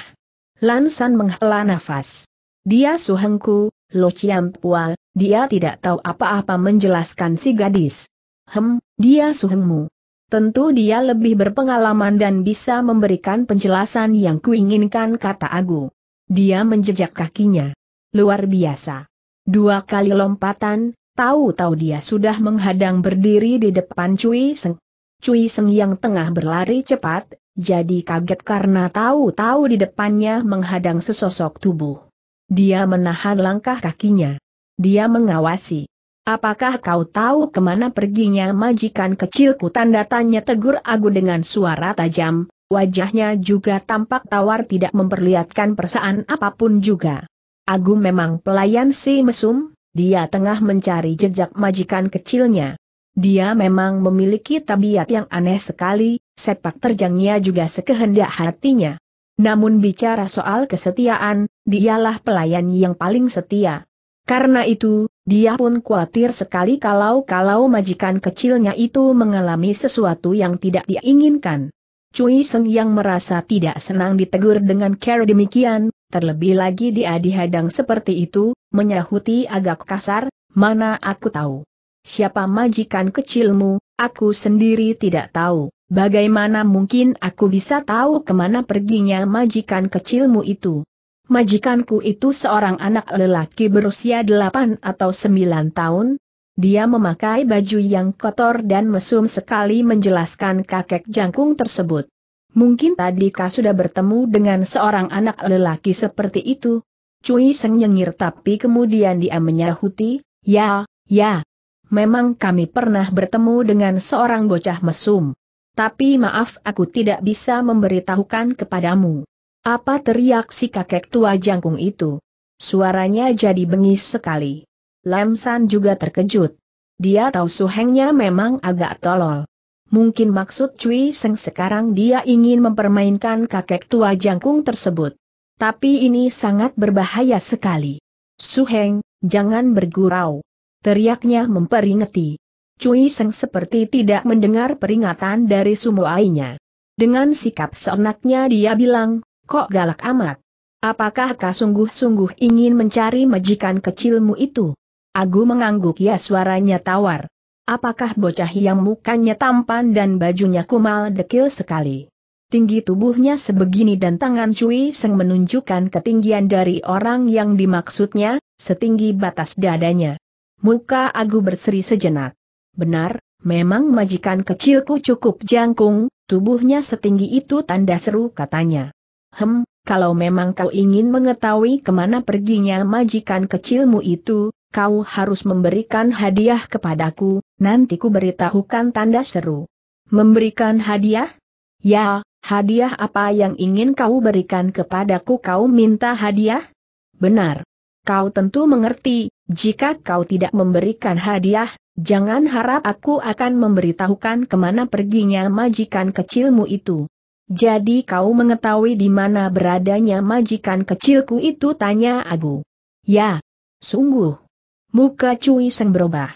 Lamsan menghela nafas. Dia suhengku, Lo Ciampua, dia tidak tahu apa-apa menjelaskan si gadis. Hem, dia suhengmu. Tentu dia lebih berpengalaman dan bisa memberikan penjelasan yang kuinginkan kata Agu. Dia menjejak kakinya. Luar biasa. Dua kali lompatan, tahu-tahu dia sudah menghadang berdiri di depan Cui Seng. Cui Seng yang tengah berlari cepat, jadi kaget karena tahu-tahu di depannya menghadang sesosok tubuh. Dia menahan langkah kakinya. Dia mengawasi. Apakah kau tahu kemana perginya majikan kecilku? Tanda tanya tegur Agu dengan suara tajam, wajahnya juga tampak tawar tidak memperlihatkan perasaan apapun juga. Agu memang pelayan si mesum, dia tengah mencari jejak majikan kecilnya. Dia memang memiliki tabiat yang aneh sekali, sepak terjangnya juga sekehendak hatinya. Namun bicara soal kesetiaan, dialah pelayan yang paling setia. Karena itu, dia pun khawatir sekali kalau-kalau majikan kecilnya itu mengalami sesuatu yang tidak diinginkan. Cui Seng yang merasa tidak senang ditegur dengan cara demikian, terlebih lagi dia dihadang seperti itu, menyahuti agak kasar, mana aku tahu. Siapa majikan kecilmu, aku sendiri tidak tahu. Bagaimana mungkin aku bisa tahu kemana perginya majikan kecilmu itu? Majikanku itu seorang anak lelaki berusia 8 atau 9 tahun. Dia memakai baju yang kotor dan mesum sekali menjelaskan kakek jangkung tersebut. Mungkin tadi kau sudah bertemu dengan seorang anak lelaki seperti itu. Cui Seng nyengir tapi kemudian dia menyahuti, ya, ya. Memang kami pernah bertemu dengan seorang bocah mesum. Tapi maaf aku tidak bisa memberitahukan kepadamu. Apa teriak si kakek tua jangkung itu? Suaranya jadi bengis sekali. Lam San juga terkejut. Dia tahu suhengnya memang agak tolol. Mungkin maksud Cui Seng sekarang dia ingin mempermainkan kakek tua jangkung tersebut. Tapi ini sangat berbahaya sekali. Suheng, jangan bergurau. Teriaknya memperingati. Cui Seng seperti tidak mendengar peringatan dari Sumoainya. Dengan sikap seenaknya dia bilang, kok galak amat? Apakah kau sungguh-sungguh ingin mencari majikan kecilmu itu? Agu mengangguk ya suaranya tawar. Apakah bocah yang mukanya tampan dan bajunya kumal dekil sekali? Tinggi tubuhnya sebegini dan tangan cuy Seng menunjukkan ketinggian dari orang yang dimaksudnya, setinggi batas dadanya. Muka Agu berseri sejenak. Benar, memang majikan kecilku cukup jangkung, tubuhnya setinggi itu tanda seru katanya. Hem, kalau memang kau ingin mengetahui kemana perginya majikan kecilmu itu, kau harus memberikan hadiah kepadaku, nanti ku beritahukan tanda seru. Memberikan hadiah? Ya, hadiah apa yang ingin kau berikan kepadaku kau minta hadiah? Benar. Kau tentu mengerti, jika kau tidak memberikan hadiah, jangan harap aku akan memberitahukan kemana perginya majikan kecilmu itu. Jadi kau mengetahui di mana beradanya majikan kecilku itu tanya Agu. Ya, sungguh. Muka Cui Seng berubah.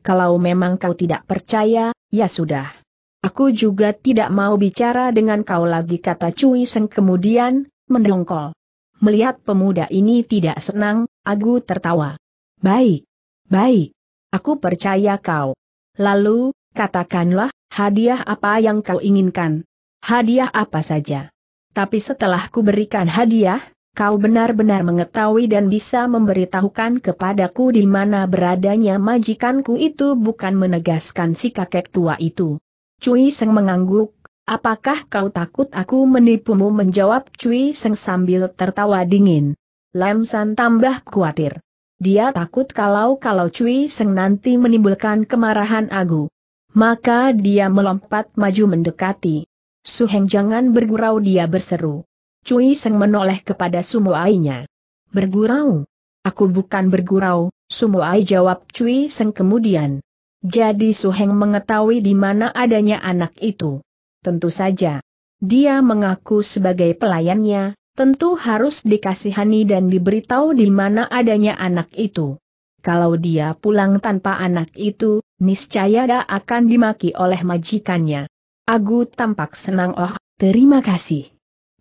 Kalau memang kau tidak percaya, ya sudah. Aku juga tidak mau bicara dengan kau lagi kata Cui Seng kemudian, mendongkol. Melihat pemuda ini tidak senang, Agu tertawa. Baik, baik. Aku percaya kau. Lalu, katakanlah, hadiah apa yang kau inginkan hadiah apa saja. Tapi setelah kuberikan hadiah, kau benar-benar mengetahui dan bisa memberitahukan kepadaku di mana beradanya majikanku itu bukan menegaskan si kakek tua itu. Cui Seng mengangguk, apakah kau takut aku menipumu menjawab Cui Seng sambil tertawa dingin. Lam San tambah khawatir. Dia takut kalau-kalau Cui Seng nanti menimbulkan kemarahan Agu. Maka dia melompat maju mendekati. Suheng jangan bergurau dia berseru. Cui Seng menoleh kepada Sumoainya. Bergurau? Aku bukan bergurau, Sumoai jawab Cui Seng kemudian. Jadi Suheng mengetahui di mana adanya anak itu. Tentu saja. Dia mengaku sebagai pelayannya, tentu harus dikasihani dan diberitahu di mana adanya anak itu. Kalau dia pulang tanpa anak itu, niscaya dia akan dimaki oleh majikannya. Aku tampak senang oh, terima kasih.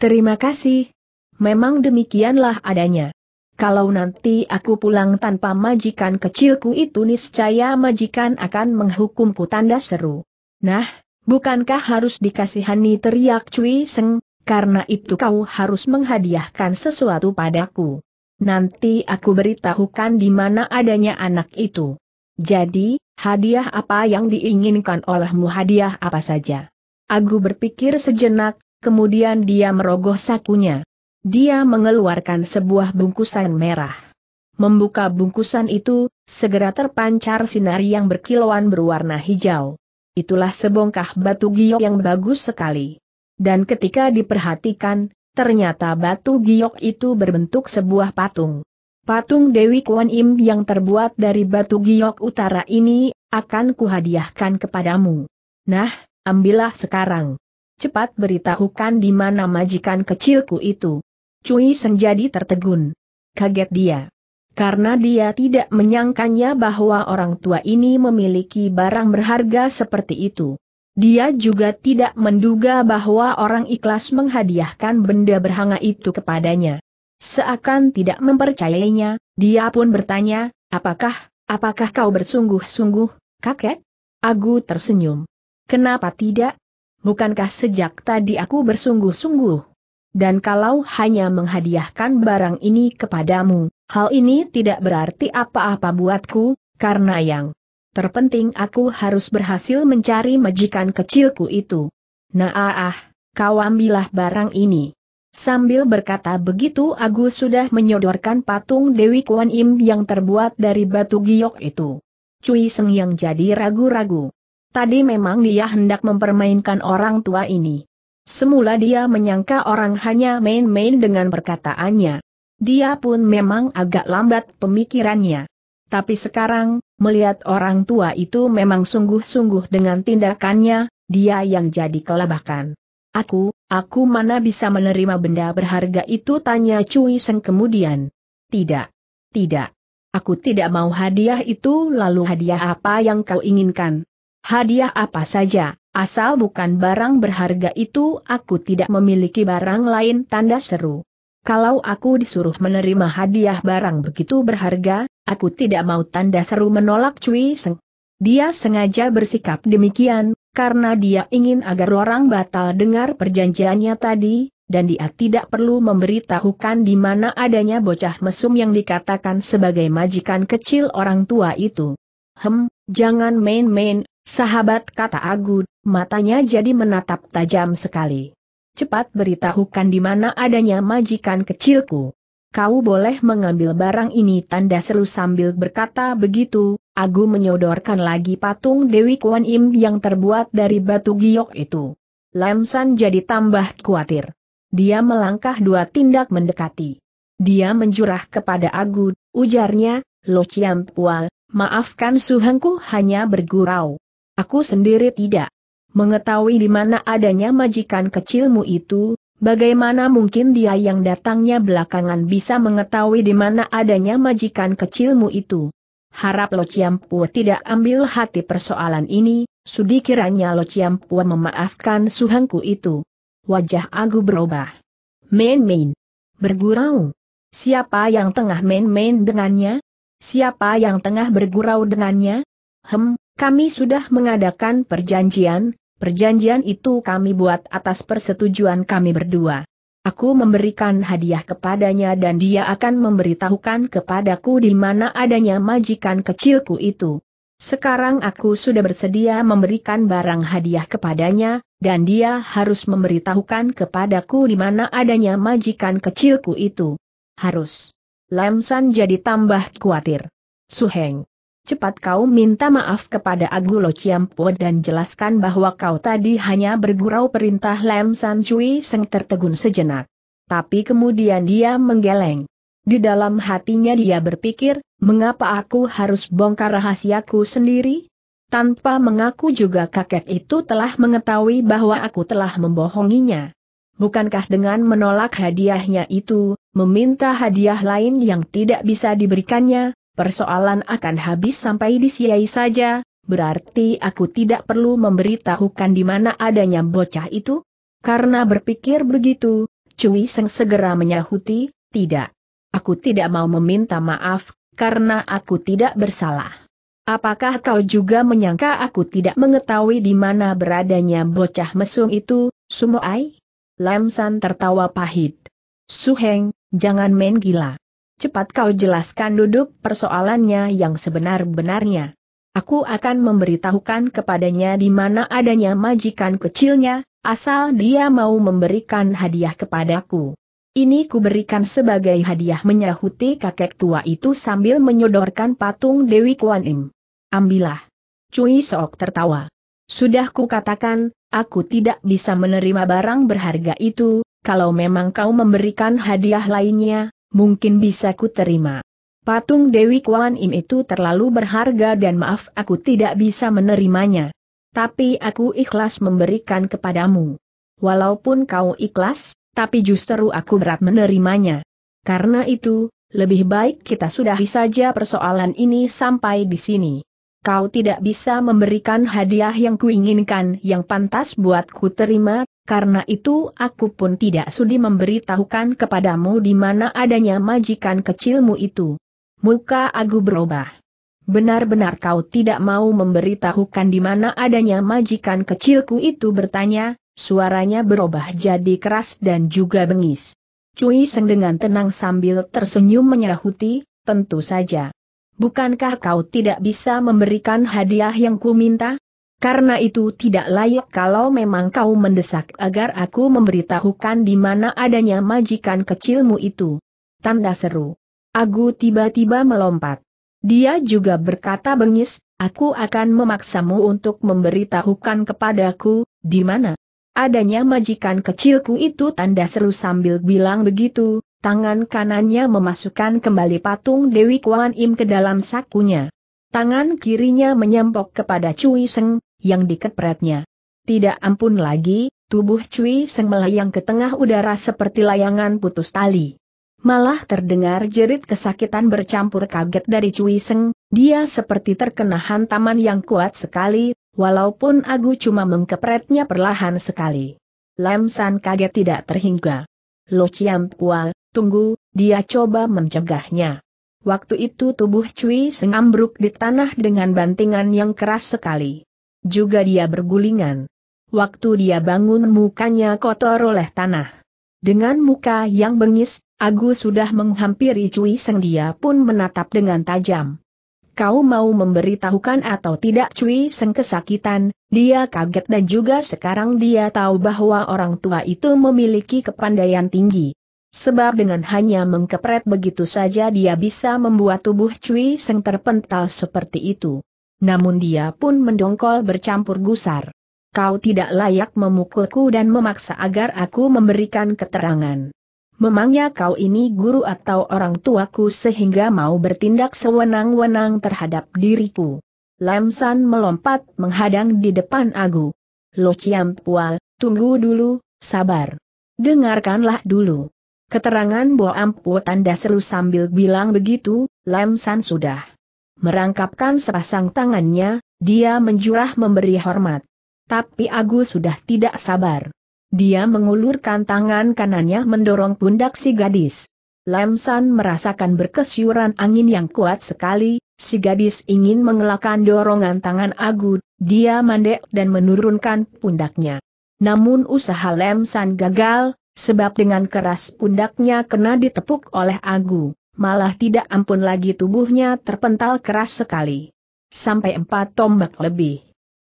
Terima kasih. Memang demikianlah adanya. Kalau nanti aku pulang tanpa majikan kecilku itu niscaya majikan akan menghukumku tanda seru. Nah, bukankah harus dikasihani teriak Cui Seng, karena itu kau harus menghadiahkan sesuatu padaku. Nanti aku beritahukan di mana adanya anak itu. Jadi, hadiah apa yang diinginkan olehmu hadiah apa saja. Agu berpikir sejenak, kemudian dia merogoh sakunya. Dia mengeluarkan sebuah bungkusan merah. Membuka bungkusan itu, segera terpancar sinar yang berkilauan berwarna hijau. Itulah sebongkah batu giok yang bagus sekali. Dan ketika diperhatikan, ternyata batu giok itu berbentuk sebuah patung. Patung Dewi Kwan Im yang terbuat dari batu giok utara ini, akan kuhadiahkan kepadamu. Nah, Ambillah sekarang. Cepat beritahukan di mana majikan kecilku itu. Cui Senjadi tertegun. Kaget dia. Karena dia tidak menyangkanya bahwa orang tua ini memiliki barang berharga seperti itu. Dia juga tidak menduga bahwa orang ikhlas menghadiahkan benda berhanga itu kepadanya. Seakan tidak mempercayainya, dia pun bertanya, apakah, apakah kau bersungguh-sungguh, kakek? Agu tersenyum. Kenapa tidak? Bukankah sejak tadi aku bersungguh-sungguh? Dan kalau hanya menghadiahkan barang ini kepadamu, hal ini tidak berarti apa-apa buatku, karena yang terpenting aku harus berhasil mencari majikan kecilku itu. Nah ah, ah kau ambillah barang ini. Sambil berkata begitu Agus sudah menyodorkan patung Dewi Kuan Im yang terbuat dari batu giok itu. Cui Seng yang jadi ragu-ragu. Tadi memang dia hendak mempermainkan orang tua ini. Semula dia menyangka orang hanya main-main dengan perkataannya. Dia pun memang agak lambat pemikirannya. Tapi sekarang, melihat orang tua itu memang sungguh-sungguh dengan tindakannya, dia yang jadi kelabakan. Aku, aku mana bisa menerima benda berharga itu tanya Cui Seng kemudian. Tidak. Tidak. Aku tidak mau hadiah itu lalu hadiah apa yang kau inginkan? Hadiah apa saja, asal bukan barang berharga itu aku tidak memiliki barang lain tanda seru. Kalau aku disuruh menerima hadiah barang begitu berharga, aku tidak mau tanda seru menolak Cui Seng. Dia sengaja bersikap demikian, karena dia ingin agar orang batal dengar perjanjiannya tadi, dan dia tidak perlu memberitahukan di mana adanya bocah mesum yang dikatakan sebagai majikan kecil orang tua itu. Hem, jangan main-main, Sahabat kata Agu, matanya jadi menatap tajam sekali. Cepat beritahukan di mana adanya majikan kecilku. Kau boleh mengambil barang ini tanda seru sambil berkata begitu, Agu menyodorkan lagi patung Dewi Kuan Im yang terbuat dari batu giok itu. Lamsan jadi tambah khawatir. Dia melangkah dua tindak mendekati. Dia menjurah kepada Agu, ujarnya, Lo Chiam Pua, maafkan suhengku hanya bergurau. Aku sendiri tidak mengetahui di mana adanya majikan kecilmu itu, bagaimana mungkin dia yang datangnya belakangan bisa mengetahui di mana adanya majikan kecilmu itu. Harap Lo Ciampua tidak ambil hati persoalan ini, sudi kiranya Lo Ciampua memaafkan suhangku itu. Wajah Agu berubah. Main-main. Bergurau. Siapa yang tengah main-main dengannya? Siapa yang tengah bergurau dengannya? Hem, kami sudah mengadakan perjanjian, perjanjian itu kami buat atas persetujuan kami berdua. Aku memberikan hadiah kepadanya dan dia akan memberitahukan kepadaku di mana adanya majikan kecilku itu. Sekarang aku sudah bersedia memberikan barang hadiah kepadanya, dan dia harus memberitahukan kepadaku di mana adanya majikan kecilku itu. Harus. Lam jadi tambah khawatir. Suheng cepat kau minta maaf kepada Lo Ciampo dan jelaskan bahwa kau tadi hanya bergurau perintah Lam San Cui Seng tertegun sejenak. Tapi kemudian dia menggeleng. Di dalam hatinya dia berpikir, mengapa aku harus bongkar rahasiaku sendiri? Tanpa mengaku juga kakek itu telah mengetahui bahwa aku telah membohonginya. Bukankah dengan menolak hadiahnya itu, meminta hadiah lain yang tidak bisa diberikannya, persoalan akan habis sampai di siai saja, berarti aku tidak perlu memberitahukan di mana adanya bocah itu? Karena berpikir begitu, Cui Seng segera menyahuti, tidak. Aku tidak mau meminta maaf, karena aku tidak bersalah. Apakah kau juga menyangka aku tidak mengetahui di mana beradanya bocah mesum itu, Sumoai? Lam San tertawa pahit. Suheng, jangan main gila cepat kau jelaskan duduk persoalannya yang sebenar-benarnya. Aku akan memberitahukan kepadanya di mana adanya majikan kecilnya, asal dia mau memberikan hadiah kepadaku. Ini kuberikan sebagai hadiah menyahuti kakek tua itu sambil menyodorkan patung Dewi Kuan Im. Ambillah. Cui Sok tertawa. Sudah kukatakan, aku tidak bisa menerima barang berharga itu, kalau memang kau memberikan hadiah lainnya, mungkin bisa ku terima. Patung Dewi Kuan Im itu terlalu berharga dan maaf aku tidak bisa menerimanya. Tapi aku ikhlas memberikan kepadamu. Walaupun kau ikhlas, tapi justru aku berat menerimanya. Karena itu, lebih baik kita sudahi saja persoalan ini sampai di sini. Kau tidak bisa memberikan hadiah yang kuinginkan yang pantas buat ku terima, karena itu aku pun tidak sudi memberitahukan kepadamu di mana adanya majikan kecilmu itu. Muka aku berubah. Benar-benar kau tidak mau memberitahukan di mana adanya majikan kecilku itu bertanya, suaranya berubah jadi keras dan juga bengis. Cui Seng dengan tenang sambil tersenyum menyahuti, tentu saja. Bukankah kau tidak bisa memberikan hadiah yang ku minta? Karena itu tidak layak kalau memang kau mendesak agar aku memberitahukan di mana adanya majikan kecilmu itu. Tanda seru. Aku tiba-tiba melompat. Dia juga berkata bengis, aku akan memaksamu untuk memberitahukan kepadaku, di mana adanya majikan kecilku itu tanda seru sambil bilang begitu, tangan kanannya memasukkan kembali patung Dewi Kuan Im ke dalam sakunya. Tangan kirinya menyempok kepada Cui Seng, yang dikepretnya. Tidak ampun lagi, tubuh Cui Seng melayang ke tengah udara seperti layangan putus tali. Malah terdengar jerit kesakitan bercampur kaget dari Cui Seng, dia seperti terkena hantaman yang kuat sekali, walaupun Agu cuma mengkepretnya perlahan sekali. Lam San kaget tidak terhingga. Lo Chiam Pua, tunggu, dia coba mencegahnya. Waktu itu tubuh Cui Seng ambruk di tanah dengan bantingan yang keras sekali. Juga dia bergulingan. Waktu dia bangun mukanya kotor oleh tanah. Dengan muka yang bengis, Agus sudah menghampiri Cui Seng dia pun menatap dengan tajam. Kau mau memberitahukan atau tidak Cui Seng kesakitan, dia kaget dan juga sekarang dia tahu bahwa orang tua itu memiliki kepandaian tinggi. Sebab dengan hanya mengkepret begitu saja dia bisa membuat tubuh Cui Seng terpental seperti itu namun dia pun mendongkol bercampur gusar. Kau tidak layak memukulku dan memaksa agar aku memberikan keterangan. Memangnya kau ini guru atau orang tuaku sehingga mau bertindak sewenang-wenang terhadap diriku. Lam San melompat menghadang di depan Agu. Lo Ciam Pua, tunggu dulu, sabar. Dengarkanlah dulu. Keterangan Bo Ampu tanda seru sambil bilang begitu, Lam San sudah merangkapkan sepasang tangannya, dia menjurah memberi hormat. Tapi Agus sudah tidak sabar. Dia mengulurkan tangan kanannya mendorong pundak si gadis. Lamsan merasakan berkesyuran angin yang kuat sekali, si gadis ingin mengelakkan dorongan tangan Agus, dia mandek dan menurunkan pundaknya. Namun usaha Lamsan gagal, sebab dengan keras pundaknya kena ditepuk oleh Agus malah tidak ampun lagi tubuhnya terpental keras sekali. Sampai empat tombak lebih.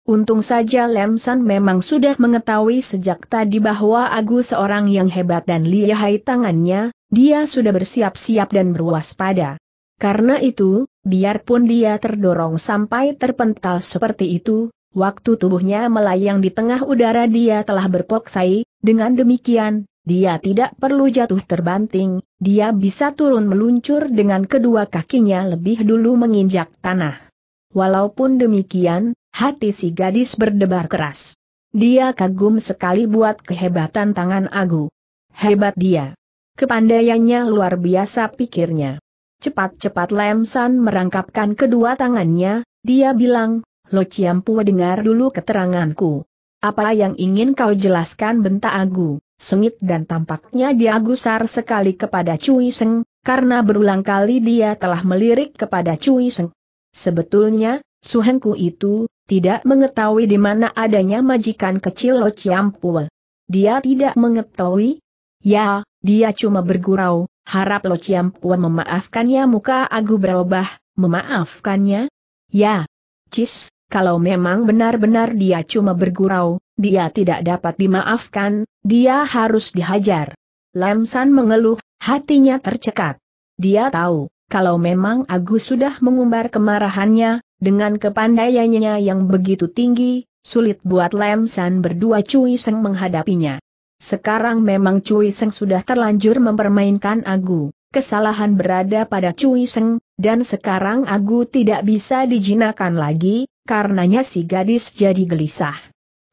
Untung saja Lem memang sudah mengetahui sejak tadi bahwa Agus seorang yang hebat dan lihai tangannya, dia sudah bersiap-siap dan berwaspada. Karena itu, biarpun dia terdorong sampai terpental seperti itu, waktu tubuhnya melayang di tengah udara dia telah berpoksai, dengan demikian, dia tidak perlu jatuh terbanting, dia bisa turun meluncur dengan kedua kakinya lebih dulu menginjak tanah. Walaupun demikian, hati si gadis berdebar keras. Dia kagum sekali buat kehebatan tangan Agu. Hebat dia. Kepandaiannya luar biasa pikirnya. Cepat-cepat Lemsan merangkapkan kedua tangannya, dia bilang, Lo Ciampu dengar dulu keteranganku. Apa yang ingin kau jelaskan bentak Agu? sengit dan tampaknya dia gusar sekali kepada Cui Seng, karena berulang kali dia telah melirik kepada Cui Seng. Sebetulnya, Su Suhengku itu, tidak mengetahui di mana adanya majikan kecil Lo Chiampue. Dia tidak mengetahui? Ya, dia cuma bergurau, harap Lo Chiampue memaafkannya muka Agu berubah, memaafkannya? Ya. Cis, kalau memang benar-benar dia cuma bergurau, dia tidak dapat dimaafkan, dia harus dihajar. Lam San mengeluh, hatinya tercekat. Dia tahu, kalau memang Agus sudah mengumbar kemarahannya, dengan kepandaiannya yang begitu tinggi, sulit buat Lam San berdua Cui Seng menghadapinya. Sekarang memang Cui Seng sudah terlanjur mempermainkan Agus, Kesalahan berada pada Cui Seng, dan sekarang aku tidak bisa dijinakan lagi, karenanya si gadis jadi gelisah.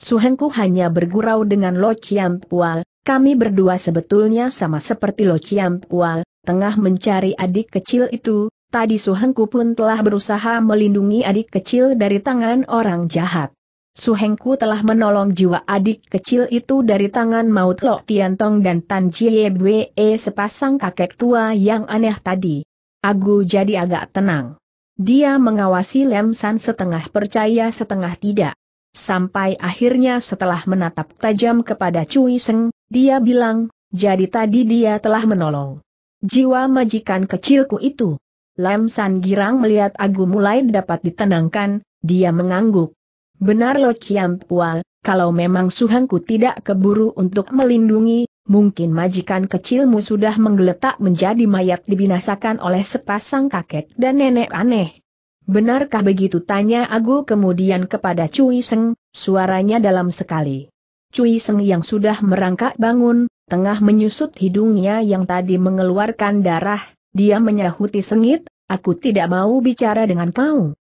Suhengku hanya bergurau dengan Lo Chiampua, kami berdua sebetulnya sama seperti Lo Chiampua, tengah mencari adik kecil itu, tadi Suhengku pun telah berusaha melindungi adik kecil dari tangan orang jahat. Suhengku telah menolong jiwa adik kecil itu dari tangan maut Lok Tiantong dan Tan Jiebwe sepasang kakek tua yang aneh tadi. Agu jadi agak tenang. Dia mengawasi Lem setengah percaya setengah tidak. Sampai akhirnya setelah menatap tajam kepada Cui Seng, dia bilang, jadi tadi dia telah menolong. Jiwa majikan kecilku itu. Lem girang melihat Agu mulai dapat ditenangkan, dia mengangguk. Benar Lo Chiam Pual, kalau memang suhanku tidak keburu untuk melindungi, Mungkin majikan kecilmu sudah menggeletak menjadi mayat dibinasakan oleh sepasang kakek dan nenek aneh. Benarkah begitu tanya Agu kemudian kepada Cui Seng, suaranya dalam sekali. Cui Seng yang sudah merangkak bangun, tengah menyusut hidungnya yang tadi mengeluarkan darah, dia menyahuti sengit, aku tidak mau bicara dengan kau.